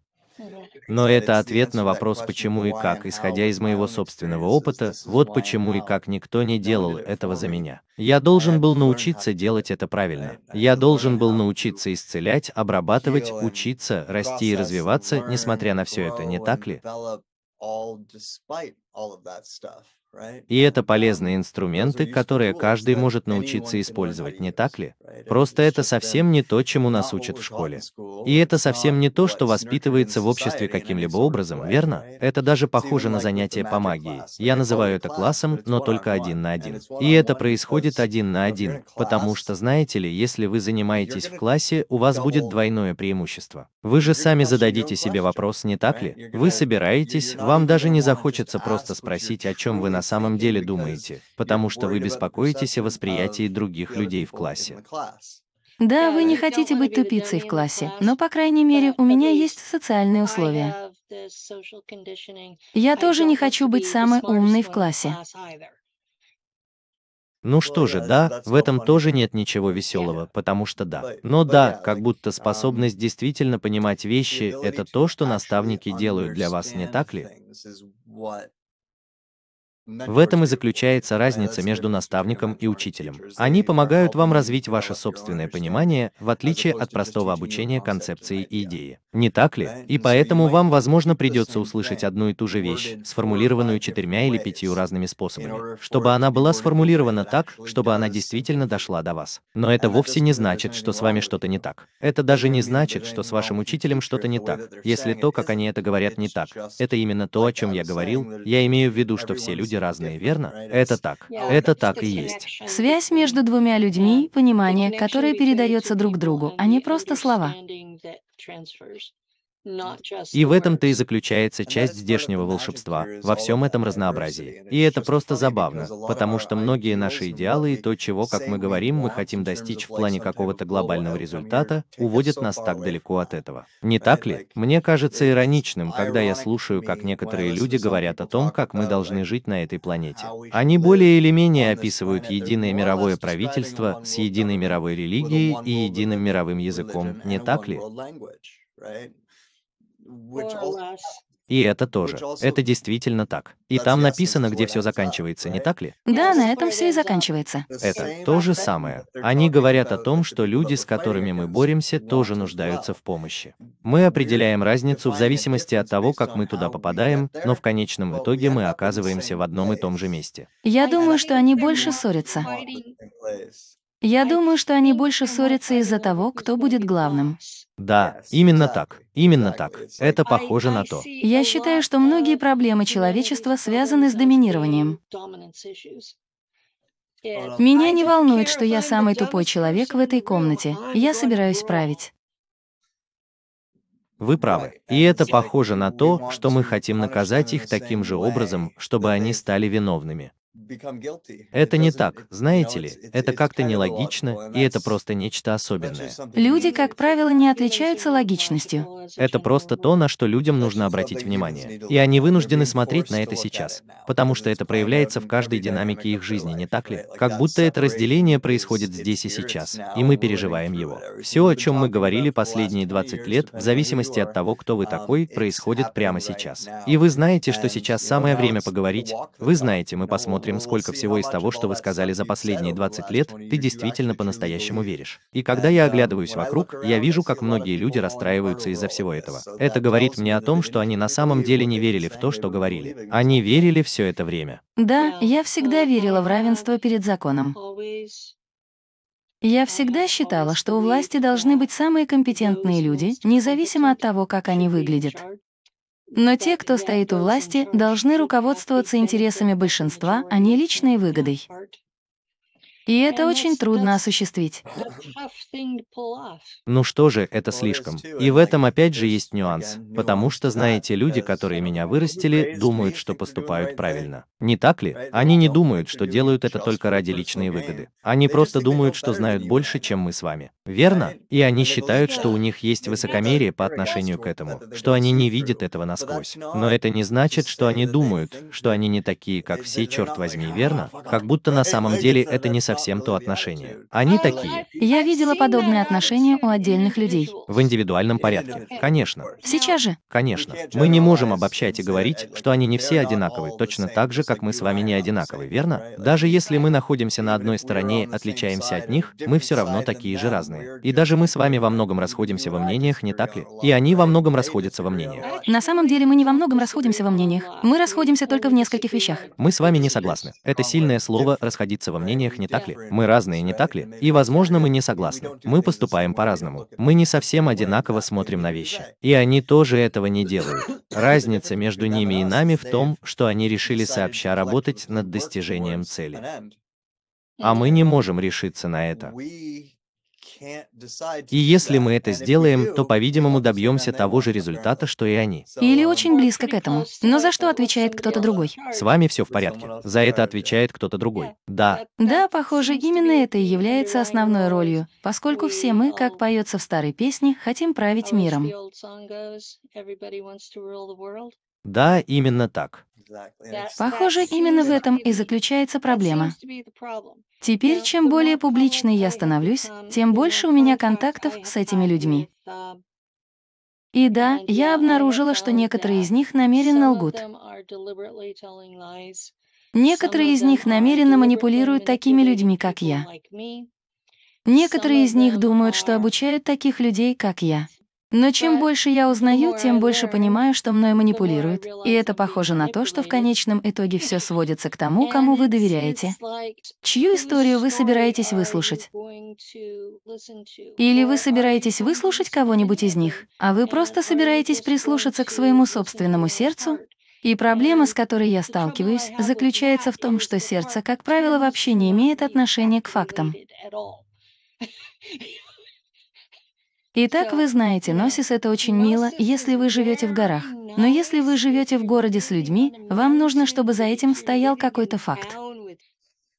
Но это ответ на вопрос почему и как, а исходя из моего собственного опыта, вот почему и как никто не делал этого за меня. Я должен был научиться делать это правильно. Я должен был научиться исцелять, обрабатывать, учиться, расти и развиваться, несмотря на все это, не так ли? all despite all of that stuff. И это полезные um, инструменты, которые каждый может научиться использовать, не так ли? Просто это совсем не то, чему нас учат в школе. И это совсем не то, что воспитывается в обществе каким-либо образом, верно? Это даже похоже на занятие по магии. Я называю это классом, но только один на один. И это происходит один на один, потому что, знаете ли, если вы занимаетесь в классе, у вас будет двойное преимущество. Вы же сами зададите себе вопрос, не так ли? Вы собираетесь, вам даже не захочется просто спросить, о чем вы на на самом деле думаете, потому что вы беспокоитесь о восприятии других людей в классе. Да, вы не хотите быть тупицей в классе, но, по крайней мере, у меня есть социальные условия. Я тоже не хочу быть самой умной в классе. Ну что же, да, в этом тоже нет ничего веселого, потому что да. Но да, как будто способность действительно понимать вещи — это то, что наставники делают для вас, не так ли? В этом и заключается разница между наставником и учителем. Они помогают вам развить ваше собственное понимание, в а отличие от простого обучения концепции и идеи. Не так ли? И поэтому вам, возможно, придется услышать одну и ту же вещь, сформулированную четырьмя или пятью разными способами, чтобы она была сформулирована так, чтобы она действительно дошла до вас. Но это вовсе не значит, что с вами что-то не так. Это даже не значит, что с вашим учителем что-то не так, если то, как они это говорят, не так. Это именно то, о чем я говорил. Я имею в виду, что все люди разные, верно? Это так. Это так и есть. Связь между двумя людьми, понимание, которое передается друг другу, а не просто слова. И в этом-то и заключается часть здешнего волшебства, во всем этом разнообразии. И это просто забавно, потому что многие наши идеалы и то, чего, как мы говорим, мы хотим достичь в плане какого-то глобального результата, уводят нас так далеко от этого. Не так ли? Мне кажется ироничным, когда я слушаю, как некоторые люди говорят о том, как мы должны жить на этой планете. Они более или менее описывают единое мировое правительство с единой мировой религией и единым мировым языком, не так ли? И это тоже. Это действительно так. И там написано, где все заканчивается, не так ли? Да, на этом все и заканчивается. Это то же самое. Они говорят о том, что люди, с которыми мы боремся, тоже нуждаются в помощи. Мы определяем разницу в зависимости от того, как мы туда попадаем, но в конечном итоге мы оказываемся в одном и том же месте. Я думаю, что они больше ссорятся. Я думаю, что они больше ссорятся из-за того, кто будет главным. Да, именно так. Именно так. Это похоже на то. Я считаю, что многие проблемы человечества связаны с доминированием. Меня не волнует, что я самый тупой человек в этой комнате. Я собираюсь править. Вы правы. И это похоже на то, что мы хотим наказать их таким же образом, чтобы они стали виновными. Это не так, знаете ли, это как-то нелогично, и это просто нечто особенное. Люди, как правило, не отличаются логичностью. Это просто то, на что людям нужно обратить внимание. И они вынуждены смотреть на это сейчас, потому что это проявляется в каждой динамике их жизни, не так ли? Как будто это разделение происходит здесь и сейчас, и мы переживаем его. Все, о чем мы говорили последние 20 лет, в зависимости от того, кто вы um, такой, происходит прямо сейчас. И вы знаете, что сейчас самое время поговорить, вы знаете, мы посмотрим посмотрим, сколько всего из того, что вы сказали за последние 20 лет, ты действительно по-настоящему веришь. И когда я оглядываюсь ну, вокруг, я вижу, как многие люди расстраиваются из-за всего этого. Это говорит мне о том, что они на самом деле не верили в то, что говорили. Они верили все это время. Да, я всегда верила в равенство перед законом. Я всегда считала, что у власти должны быть самые компетентные люди, независимо от того, как они выглядят. Но те, кто стоит у власти, должны руководствоваться интересами большинства, а не личной выгодой. И это очень трудно осуществить. Ну что же, это слишком. И в этом опять же есть нюанс, потому что, знаете, люди, которые меня вырастили, думают, что поступают правильно. Не так ли? Они не думают, что делают это только ради личной выгоды. Они просто думают, что знают больше, чем мы с вами. Верно? И они считают, что у них есть высокомерие по отношению к этому, что они не видят этого насквозь. Но это не значит, что они думают, что они не такие, как все, черт возьми, верно? Как будто на самом деле это не совсем совсем то отношение. Они такие. Я видела подобные отношения у отдельных людей. В индивидуальном порядке. Конечно. Сейчас же. Конечно. Мы не можем обобщать и говорить, что они не все одинаковы, точно так же, как мы с вами не одинаковы, верно? Даже если мы находимся на одной стороне и отличаемся от них, мы все равно такие же разные. И даже мы с вами во многом расходимся во мнениях, не так ли? И они во многом расходятся во мнениях. На самом деле мы не во многом расходимся во мнениях. Мы расходимся только в нескольких вещах. Мы с вами не согласны. Это сильное слово «расходиться во мнениях», не так так ли? Мы разные, не так ли? И, возможно, мы не согласны. Мы поступаем по-разному. Мы не совсем одинаково смотрим на вещи. И они тоже этого не делают. Разница между ними и нами в том, что они решили сообща работать над достижением цели. А мы не можем решиться на это. И если мы это сделаем, то, по-видимому, добьемся того же результата, что и они. Или очень близко к этому. Но за что отвечает кто-то другой? С вами все в порядке. За это отвечает кто-то другой. Да. Да, похоже, именно это и является основной ролью, поскольку все мы, как поется в старой песне, хотим править миром. Да, именно так. Похоже, именно в этом и заключается проблема. Теперь, чем более публичной я становлюсь, тем больше у меня контактов с этими людьми. Um, и да, я обнаружила, что некоторые из них намеренно лгут. Некоторые из них намеренно манипулируют такими людьми, как я. Некоторые из них думают, что обучают таких людей, как я. Но чем больше я узнаю, тем больше понимаю, что мной манипулируют. И это похоже на то, что в конечном итоге все сводится к тому, кому вы доверяете. Чью историю вы собираетесь выслушать? Или вы собираетесь выслушать кого-нибудь из них, а вы просто собираетесь прислушаться к своему собственному сердцу? И проблема, с которой я сталкиваюсь, заключается в том, что сердце, как правило, вообще не имеет отношения к фактам. Итак, вы знаете, Носис — это очень мило, если вы живете в горах. Но если вы живете в городе с людьми, вам нужно, чтобы за этим стоял какой-то факт.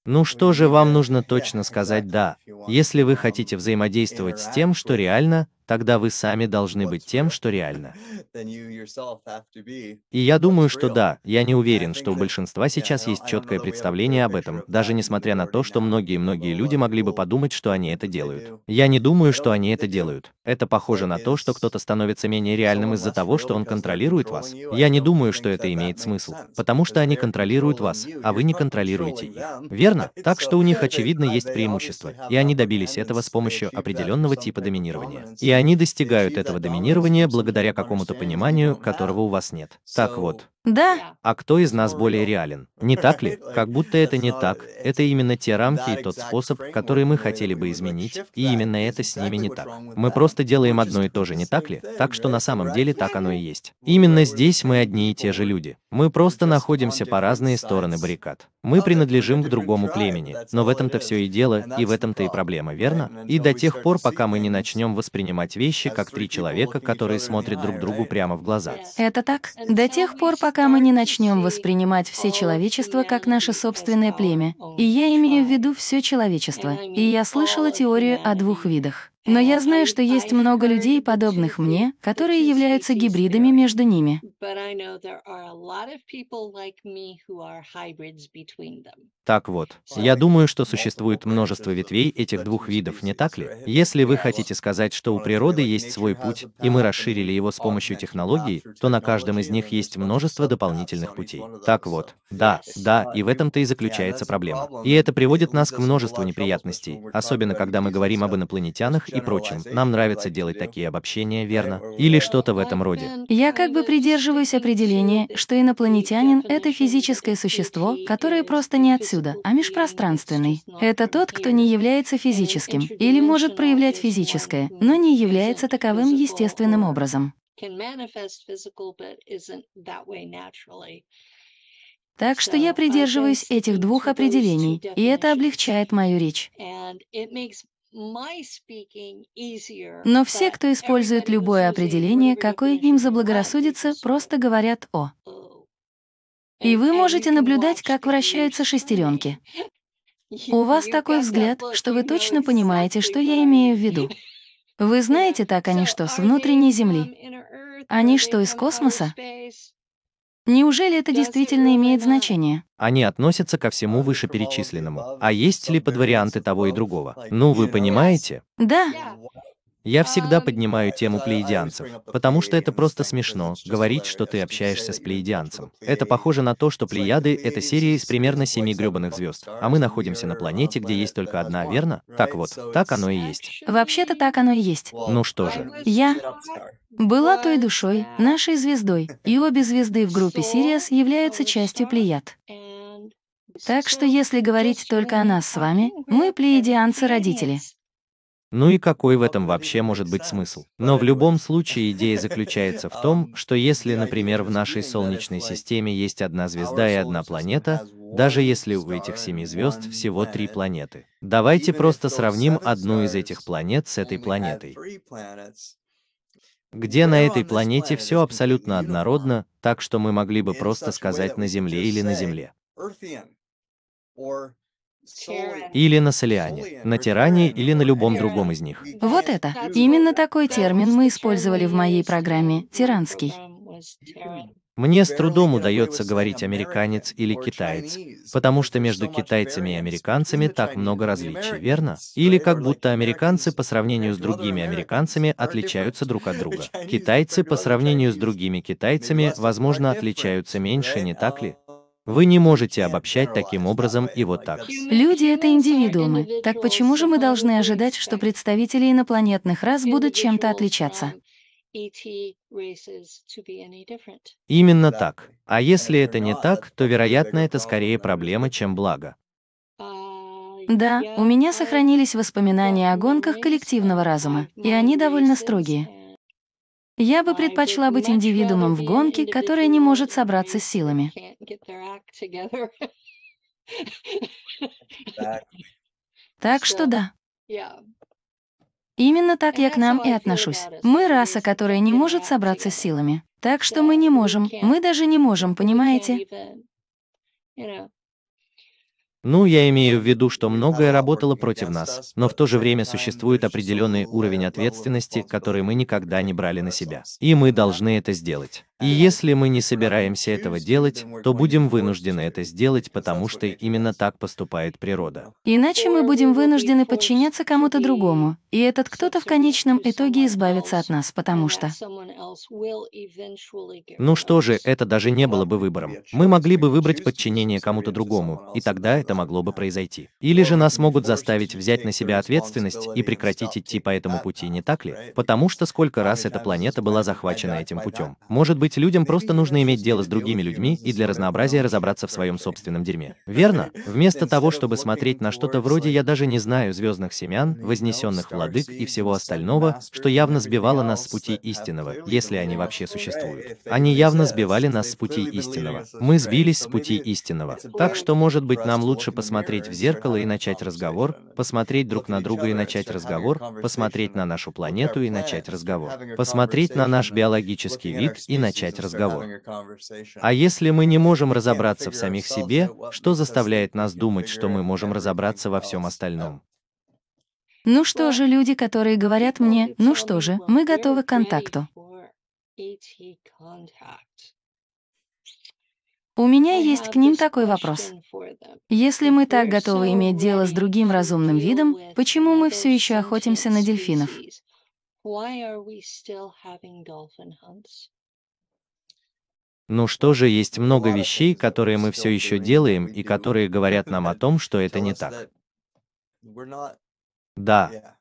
Ну что же, вам нужно точно сказать «да». Если вы хотите взаимодействовать с тем, что реально, тогда вы сами должны быть тем, что реально. И я думаю, что да, я не уверен, что у большинства сейчас есть четкое представление об этом, даже несмотря на то, что многие-многие люди могли бы подумать, что они это делают. Я не думаю, что они это делают. Это похоже на то, что кто-то становится менее реальным из-за того, что он контролирует вас. Я не думаю, что это имеет смысл, потому что они контролируют вас, а вы не контролируете их. Верно? Так что у них, очевидно, есть преимущество, и они добились этого с помощью определенного типа доминирования. И и они достигают этого доминирования благодаря какому-то пониманию, которого у вас нет. Так вот. Да. А кто из нас более реален? Не так ли? Как будто это не так. Это именно те рамки и тот способ, который мы хотели бы изменить, и именно это с ними не так. Мы просто делаем одно и то же, не так ли? Так что на самом деле так оно и есть. Именно здесь мы одни и те же люди. Мы просто находимся по разные стороны баррикад. Мы принадлежим к другому племени, но в этом-то все и дело, и в этом-то и проблема, верно? И до тех пор, пока мы не начнем воспринимать воспринимать вещи как три человека, которые смотрят друг другу прямо в глаза. Это так? До тех пор, пока мы не начнем воспринимать все человечество как наше собственное племя. И я имею в виду все человечество. И я слышала теорию о двух видах. Но я знаю, что есть много людей, подобных мне, которые являются гибридами между ними. Так вот, я думаю, что существует множество ветвей этих двух видов, не так ли? Если вы хотите сказать, что у природы есть свой путь, и мы расширили его с помощью технологий, то на каждом из них есть множество дополнительных путей. Так вот, да, да, и в этом-то и заключается проблема. И это приводит нас к множеству неприятностей, особенно когда мы говорим об инопланетянах и прочем. Нам нравится делать такие обобщения, верно? Или что-то в этом роде. Я как бы придерживаюсь определения, что инопланетянин — это физическое существо, которое просто не отсюда отсюда, а межпространственный. Это тот, кто не является физическим или может проявлять физическое, но не является таковым естественным образом. Так что я придерживаюсь этих двух определений, и это облегчает мою речь. Но все, кто использует любое определение, какое им заблагорассудится, просто говорят «о». И вы можете наблюдать, как вращаются шестеренки. У вас такой взгляд, что вы точно понимаете, что я имею в виду. Вы знаете, так они а что, с внутренней Земли? Они а что, из космоса? Неужели это действительно имеет значение? Они относятся ко всему вышеперечисленному. А есть ли подварианты того и другого? Ну, вы понимаете? Да. Я всегда поднимаю тему плеядианцев, потому что это просто смешно, говорить, что ты общаешься с плеядианцем. Это похоже на то, что плеяды — это серия из примерно семи гребаных звезд, а мы находимся на планете, где есть только одна, верно? Так вот, так оно и есть. Вообще-то так оно и есть. Ну что же. Я была той душой, нашей звездой, и обе звезды в группе Сириас являются частью плеяд. Так что если говорить только о нас с вами, мы плеядианцы-родители. Ну и какой в этом вообще может быть смысл? Но в любом случае идея заключается в том, что если, например, в нашей Солнечной системе есть одна звезда и одна планета, даже если у этих семи звезд всего три планеты. Давайте просто сравним одну из этих планет с этой планетой где на этой планете все абсолютно однородно, так что мы могли бы просто сказать на Земле или на Земле. Или на солиане, на тиране или на любом другом из них. Вот это. Именно такой термин мы использовали в моей программе «Тиранский». Мне с трудом удается говорить «американец» или «китаец», потому что между китайцами и американцами так много различий, верно? Или как будто американцы по сравнению с другими американцами отличаются друг от друга. Китайцы по сравнению с другими китайцами, возможно, отличаются меньше, не так ли? Вы не можете обобщать таким образом и вот так. Люди — это индивидуумы. Так почему же мы должны ожидать, что представители инопланетных рас будут чем-то отличаться? Именно так. А если это не так, то, вероятно, это скорее проблема, чем благо. Да, у меня сохранились воспоминания о гонках коллективного разума, и они довольно строгие. Я бы предпочла быть индивидуумом в гонке, которая не может собраться с силами. Так что да. Именно так я к нам и отношусь. Мы раса, которая не может собраться с силами. Так что мы не можем, мы даже не можем, понимаете? Ну, я имею в виду, что многое работало против нас, но в то же время существует определенный уровень ответственности, который мы никогда не брали на себя. И мы должны это сделать. И если мы не собираемся этого делать, то будем вынуждены это сделать, потому что именно так поступает природа. Иначе мы будем вынуждены подчиняться кому-то другому, и этот кто-то в конечном итоге избавится от нас, потому что... Ну что же, это даже не было бы выбором. Мы могли бы выбрать подчинение кому-то другому, и тогда это могло бы произойти. Или же нас могут заставить взять на себя ответственность и прекратить идти по этому пути, не так ли? Потому что сколько раз эта планета была захвачена этим путем. Может быть, жить людям просто нужно иметь дело с другими людьми и для разнообразия разобраться в своем собственном дерьме. Верно? Вместо того, чтобы смотреть на что-то вроде «я даже не знаю звездных семян», «вознесенных владык» и всего остального, что явно сбивало нас с пути истинного, если они вообще существуют. Они явно сбивали нас с пути истинного. Мы сбились с пути истинного. Так что, может быть, нам лучше посмотреть в зеркало и начать разговор, посмотреть друг на друга и начать разговор, посмотреть на нашу планету и начать разговор, посмотреть на наш биологический вид и начать начать разговор. А если мы не можем разобраться в самих себе, что заставляет нас думать, что мы можем разобраться во всем остальном? Ну что же, люди, которые говорят мне, ну что же, мы готовы к контакту. E У меня есть к ним такой вопрос. Если мы так готовы иметь дело с другим разумным видом, почему мы все еще охотимся на дельфинов? Ну что же, есть много вещей, которые мы все еще делаем и которые говорят нам о том, что это не так. Да,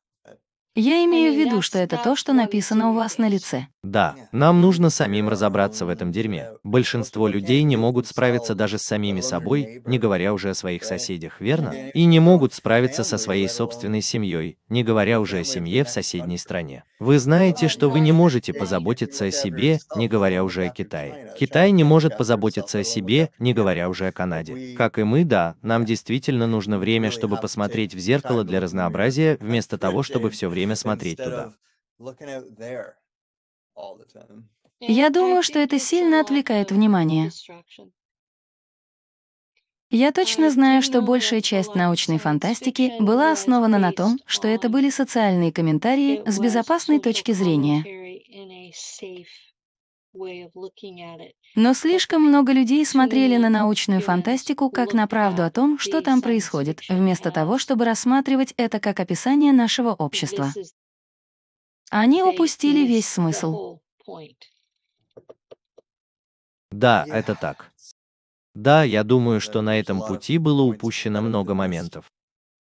я имею в виду, что это то, что написано у вас на лице. Да, нам нужно самим разобраться в этом дерьме. Большинство людей не могут справиться даже с самими собой, не говоря уже о своих соседях, верно? И не могут справиться со своей собственной семьей, не говоря уже о семье в соседней стране. Вы знаете, что вы не можете позаботиться о себе, не говоря уже о Китае. Китай не может позаботиться о себе, не говоря уже о Канаде. Как и мы, да, нам действительно нужно время, чтобы посмотреть в зеркало для разнообразия, вместо того, чтобы все время время смотреть туда. Я думаю, что это сильно отвлекает внимание. Я точно знаю, что большая часть научной фантастики была основана на том, что это были социальные комментарии с безопасной точки зрения. Но слишком много людей смотрели на научную фантастику как на правду о том, что там происходит, вместо того, чтобы рассматривать это как описание нашего общества. Они упустили весь смысл. Да, это так. Да, я думаю, что на этом пути было упущено много моментов.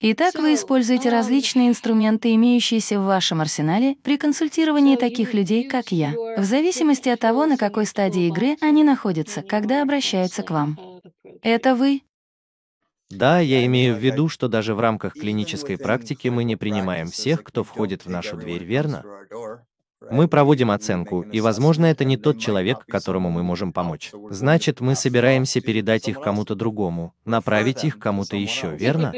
Итак, вы используете различные инструменты, имеющиеся в вашем арсенале, при консультировании таких людей, как я, в зависимости от того, на какой стадии игры они находятся, когда обращаются к вам. Это вы? Да, я имею в виду, что даже в рамках клинической практики мы не принимаем всех, кто входит в нашу дверь, верно? Мы проводим оценку, и, возможно, это не тот человек, которому мы можем помочь. Значит, мы собираемся передать их кому-то другому, направить их кому-то еще, верно?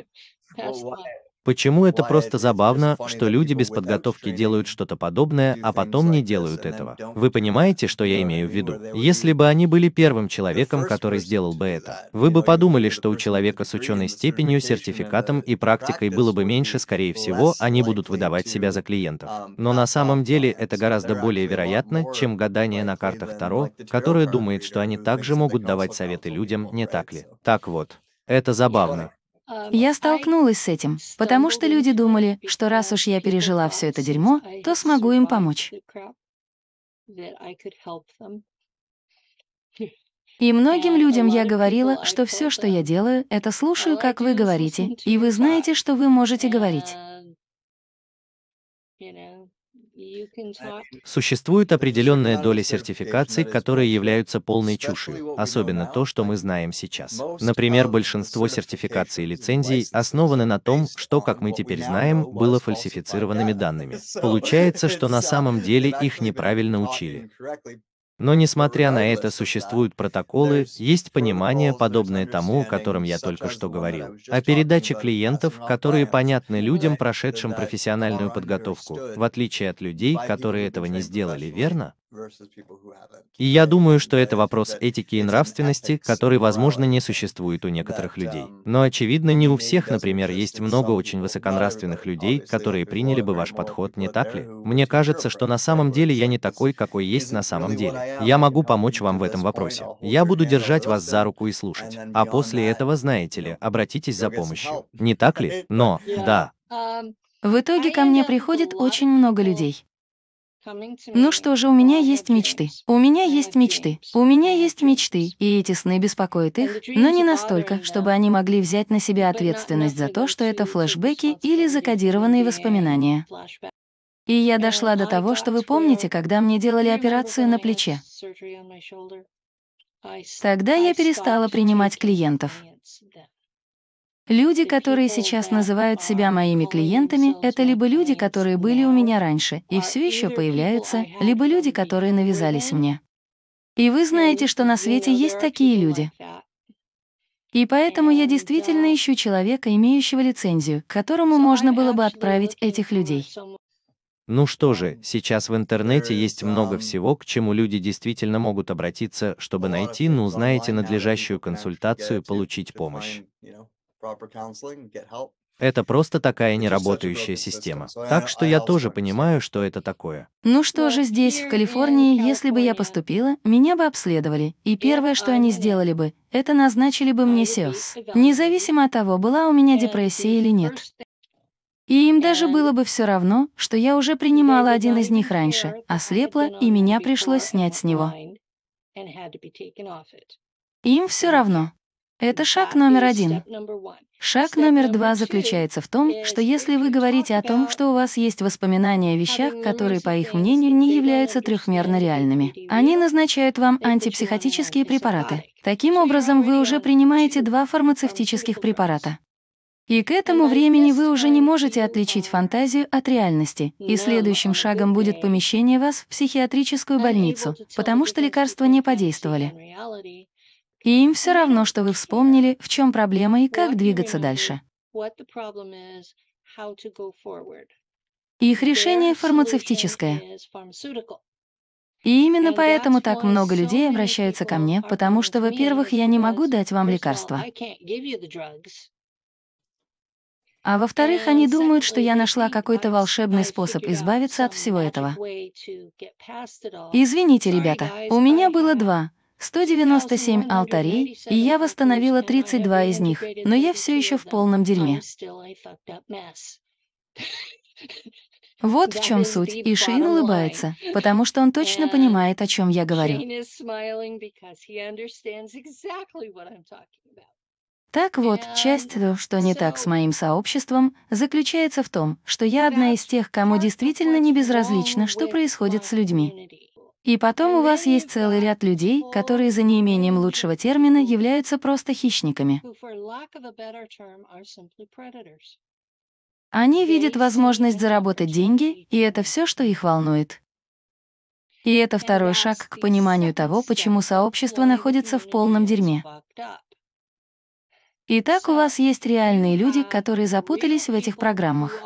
Почему это просто забавно, что люди без подготовки делают что-то подобное, а потом не делают этого? Вы понимаете, что я имею в виду? Если бы они были первым человеком, который сделал бы это, вы бы подумали, что у человека с ученой степенью, uh, сертификатом и практикой было бы меньше, скорее всего, они будут выдавать себя за клиентов. Um, Но на самом деле это гораздо более вероятно, чем гадание на картах Таро, которое думает, что они также могут давать советы людям, не так ли? Так вот. Это забавно. Я эм, столкнулась с этим, потому что люди думали, что раз уж я пережила все это дерьмо, то смогу им помочь. И многим людям я говорила, что все, что я делаю, это слушаю, как вы говорите, и вы знаете, что вы можете говорить. Существует определенная доля сертификаций, которые являются полной чушью, особенно то, что мы знаем сейчас. Например, большинство сертификаций и лицензий основаны на том, что, как мы теперь знаем, было фальсифицированными данными. Получается, что на самом деле их неправильно учили. Но несмотря на это существуют протоколы, есть понимание, подобное тому, о котором я только что говорил. О передаче клиентов, которые понятны людям, прошедшим профессиональную подготовку, в отличие от людей, которые этого не сделали, верно? И я думаю, что это вопрос этики и нравственности, который, возможно, не существует у некоторых людей. Um, Но, очевидно, не у всех, например, есть много очень высоконравственных людей, которые приняли бы ваш подход, не так ли? Мне кажется, что на самом деле я не такой, какой есть на самом деле. Я могу помочь вам в этом вопросе. Я буду держать вас за руку и слушать. А после этого, знаете ли, обратитесь за помощью. Не так ли? Но, да. Um, в итоге ко мне приходит очень много людей. Ну что же, у меня есть мечты. У меня есть мечты. У меня есть мечты. И эти сны беспокоят их, но не настолько, чтобы они могли взять на себя ответственность за то, что это флешбеки или закодированные воспоминания. И я дошла до того, что вы помните, когда мне делали операцию на плече. Тогда я перестала принимать клиентов. Люди, которые сейчас называют себя моими клиентами, это либо люди, которые были у меня раньше и все еще появляются, либо люди, которые навязались мне. И вы знаете, что на свете есть такие люди. И поэтому я действительно ищу человека, имеющего лицензию, к которому можно было бы отправить этих людей. Ну что же, сейчас в интернете есть много всего, к чему люди действительно могут обратиться, чтобы найти, ну знаете, надлежащую консультацию и получить помощь. Это просто такая неработающая система. Так что я тоже понимаю, что это такое. Ну что же, здесь, в Калифорнии, если бы я поступила, меня бы обследовали. И первое, что они сделали бы, это назначили бы а мне сеос, Независимо от того, была у меня депрессия или нет. И им даже было бы все равно, что я уже принимала один из них раньше, ослепла, а и меня пришлось снять с него. Им все равно. Это шаг номер один. Шаг номер два заключается в том, что если вы говорите о том, что у вас есть воспоминания о вещах, которые, по их мнению, не являются трехмерно реальными, они назначают вам антипсихотические препараты. Таким образом, вы уже принимаете два фармацевтических препарата. И к этому времени вы уже не можете отличить фантазию от реальности, и следующим шагом будет помещение вас в психиатрическую больницу, потому что лекарства не подействовали. И им все равно, что вы вспомнили, в чем проблема и как двигаться дальше. Их решение фармацевтическое. И именно поэтому так много людей обращаются ко мне, потому что, во-первых, я не могу дать вам лекарства. А во-вторых, они думают, что я нашла какой-то волшебный способ избавиться от всего этого. Извините, ребята, у меня было uh, два. 197 алтарей, и я восстановила 32 из них, но я все еще в полном дерьме. Вот в чем суть, и Шейн улыбается, потому что он точно понимает, о чем я говорю. Так вот, часть того, э, что не так с моим сообществом, заключается в том, что я одна из тех, кому действительно не безразлично, что происходит с людьми. И потом у вас есть целый ряд людей, которые за неимением лучшего термина являются просто хищниками. Они видят возможность заработать деньги, и это все, что их волнует. И это второй шаг к пониманию того, почему сообщество находится в полном дерьме. Итак, у вас есть реальные люди, uh, которые запутались в этих программах.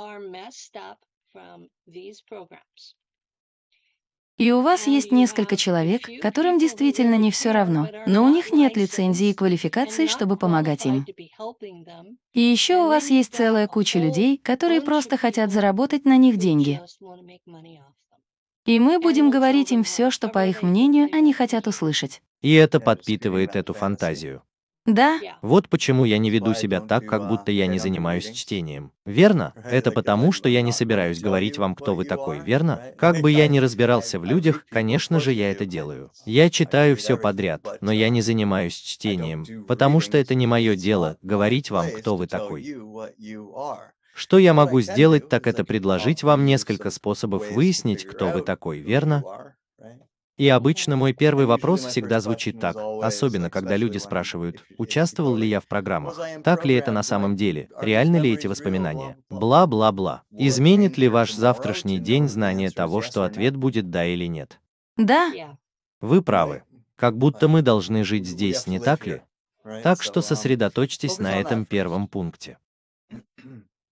И у вас есть несколько человек, которым действительно не все равно, но у них нет лицензии и квалификации, чтобы помогать им. И еще у вас есть целая куча людей, которые просто хотят заработать на них деньги. И мы будем говорить им все, что, по их мнению, они хотят услышать. И это подпитывает эту фантазию. Да. Вот почему я не веду себя так, как будто я не занимаюсь чтением. Верно? Это потому, что я не собираюсь говорить вам, кто вы такой, верно? Как бы я ни разбирался в людях, конечно же, я это делаю. Я читаю все подряд, но я не занимаюсь чтением, потому что это не мое дело, говорить вам, кто вы такой. Что я могу сделать, так это предложить вам несколько способов выяснить, кто вы такой, верно? И обычно мой первый вопрос всегда звучит так, особенно когда люди спрашивают, участвовал ли я в программах, так ли это на самом деле, реальны ли эти воспоминания, бла-бла-бла. Изменит ли ваш завтрашний день знание того, что ответ будет да или нет? Да. Вы правы. Как будто мы должны жить здесь, не так ли? Так что um, сосредоточьтесь на этом первом пункте.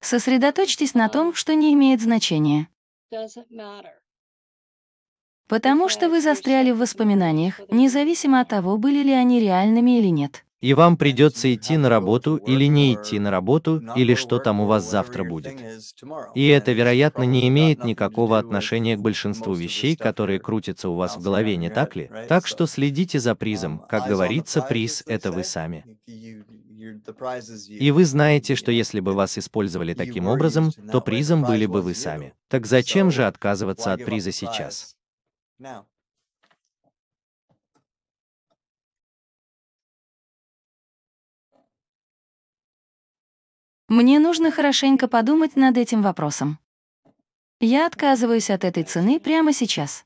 Сосредоточьтесь на том, что не имеет значения. Потому что вы застряли в воспоминаниях, независимо от того, были ли они реальными или нет. И вам придется идти на работу или не идти на работу, или что там у вас завтра будет. И это, вероятно, не имеет никакого отношения к большинству вещей, которые крутятся у вас в голове, не так ли? Так что следите за призом. Как говорится, приз — это вы сами. И вы знаете, что если бы вас использовали таким образом, то призом были бы вы сами. Так зачем же отказываться от приза сейчас? Now, Мне нужно хорошенько подумать над этим вопросом. Я отказываюсь от этой цены прямо сейчас.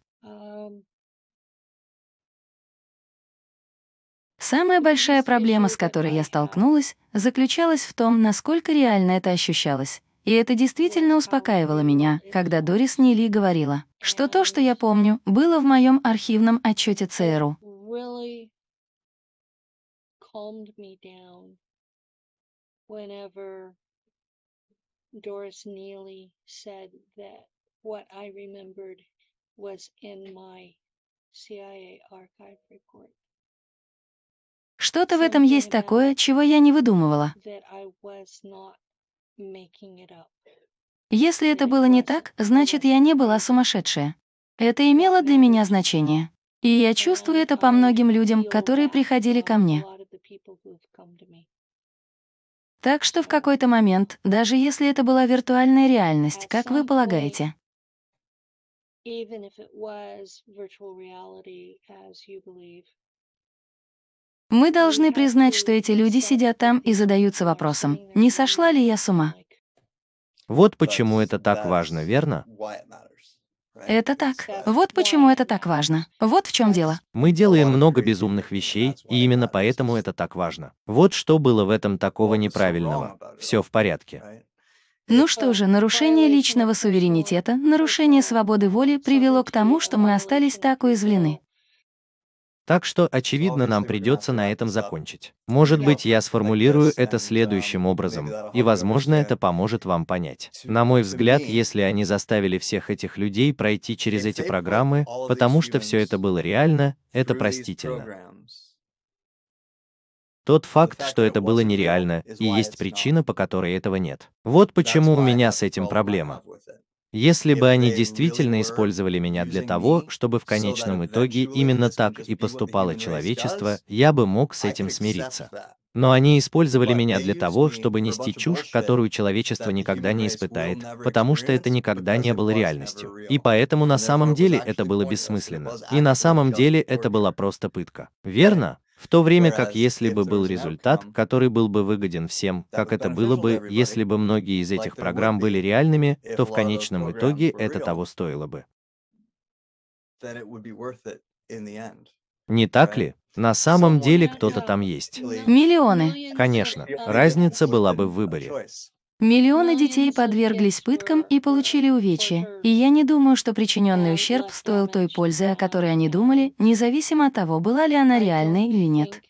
Самая большая проблема, с которой я столкнулась, заключалась в том, насколько реально это ощущалось. И это действительно успокаивало меня, когда Дорис Нили говорила, что то, что я помню, было в моем архивном отчете ЦРУ. Что-то в этом есть такое, чего я не выдумывала. Если это было не так, значит, я не была сумасшедшая. Это имело для меня значение. И я чувствую это по многим людям, которые приходили ко мне. Так что в какой-то момент, даже если это была виртуальная реальность, как вы полагаете? Even if it was virtual reality, as you believe, мы должны признать, что эти люди сидят там и задаются вопросом, не сошла ли я с ума. Вот почему это так важно, верно? Это так. Вот почему это так важно. Вот в чем дело. Мы делаем много безумных вещей, и именно поэтому это так важно. Вот что было в этом такого неправильного. Все в порядке. Ну что же, нарушение личного суверенитета, нарушение свободы воли привело к тому, что мы остались так уязвлены. Так что, очевидно, нам придется на этом закончить. Может быть, я сформулирую это следующим образом, и, возможно, это поможет вам понять. На мой взгляд, если они заставили всех этих людей пройти через эти программы, потому что все это было реально, это простительно. Тот факт, что это было нереально, и есть причина, по которой этого нет. Вот почему у меня с этим проблема. Если бы они действительно использовали меня для того, чтобы в конечном итоге именно так и поступало человечество, я бы мог с этим смириться. Но они использовали меня для того, чтобы нести чушь, которую человечество никогда не испытает, потому что это никогда не было реальностью. И поэтому на самом деле это было бессмысленно. И на самом деле это была просто пытка. Верно? В то время как если бы был результат, который был бы выгоден всем, как это было бы, если бы многие из этих программ были реальными, то в конечном итоге это того стоило бы. Не так ли? На самом деле кто-то там есть. Миллионы. Конечно, разница была бы в выборе. Миллионы детей подверглись пыткам и получили увечья, и я не думаю, что причиненный ущерб стоил той пользы, о которой они думали, независимо от того, была ли она реальной или нет.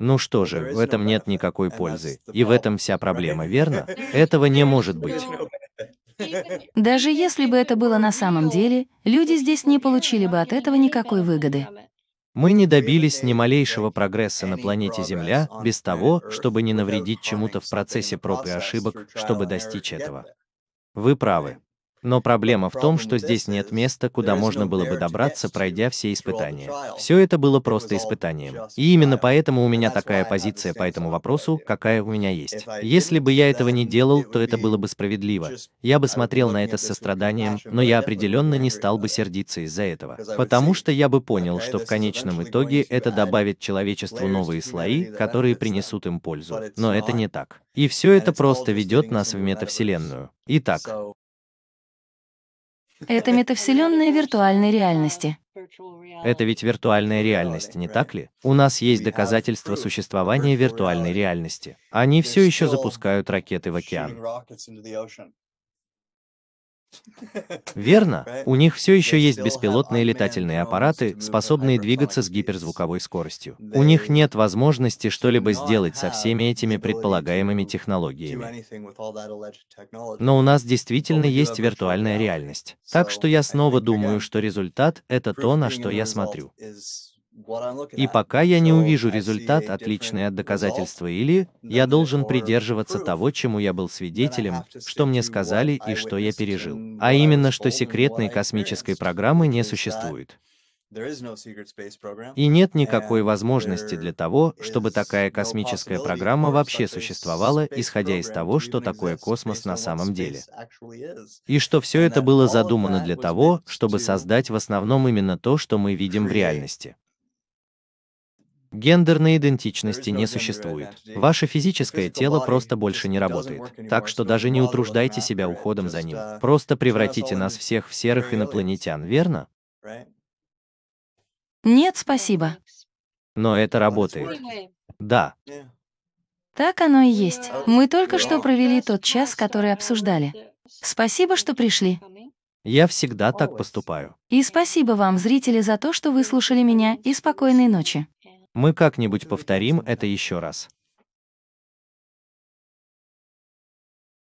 Ну что же, в этом нет никакой пользы. И в этом вся проблема, верно? Этого не может быть. Даже если бы это было на самом деле, люди здесь не получили бы от этого никакой выгоды. Мы не добились ни малейшего прогресса на планете Земля без того, чтобы не навредить чему-то в процессе проб и ошибок, чтобы достичь этого. Вы правы. Но проблема в том, что здесь нет места, куда можно было бы добраться, пройдя все испытания. Все это было просто испытанием. И именно поэтому у меня такая позиция по этому вопросу, какая у меня есть. Если бы я этого не делал, то это было бы справедливо. Я бы смотрел на это с состраданием, но я определенно не стал бы сердиться из-за этого. Потому что я бы понял, что в конечном итоге это добавит человечеству новые слои, которые принесут им пользу. Но это не так. И все это просто ведет нас в метавселенную. Итак, это метавселенная виртуальной реальности. Это ведь виртуальная реальность, не так ли? У нас есть доказательства существования виртуальной реальности. Они все еще запускают ракеты в океан. Верно, у них все еще есть беспилотные летательные аппараты, способные двигаться с гиперзвуковой скоростью. У них нет возможности что-либо сделать со всеми этими предполагаемыми технологиями. Но у нас действительно есть виртуальная реальность. Так что я снова думаю, что результат — это то, на что я смотрю. И пока я не увижу результат, отличный от доказательства или я должен придерживаться того, чему я был свидетелем, что мне сказали и что я пережил. А именно, что секретной космической программы не существует. И нет никакой возможности для того, чтобы такая космическая программа вообще существовала, исходя из того, что такое космос на самом деле. И что все это было задумано для того, чтобы создать в основном именно то, что мы видим в реальности. Гендерной идентичности не существует. Ваше физическое тело просто больше не работает. Так что даже не утруждайте себя уходом за ним. Uh, просто превратите нас всех в серых инопланетян, верно? Нет, спасибо. Но это работает. Да. Так оно и есть. Oh. Мы только что провели тот час, который обсуждали. Спасибо, что пришли. Я всегда так поступаю. И спасибо вам, зрители, за то, что выслушали меня, и спокойной ночи. Мы как-нибудь повторим это еще раз.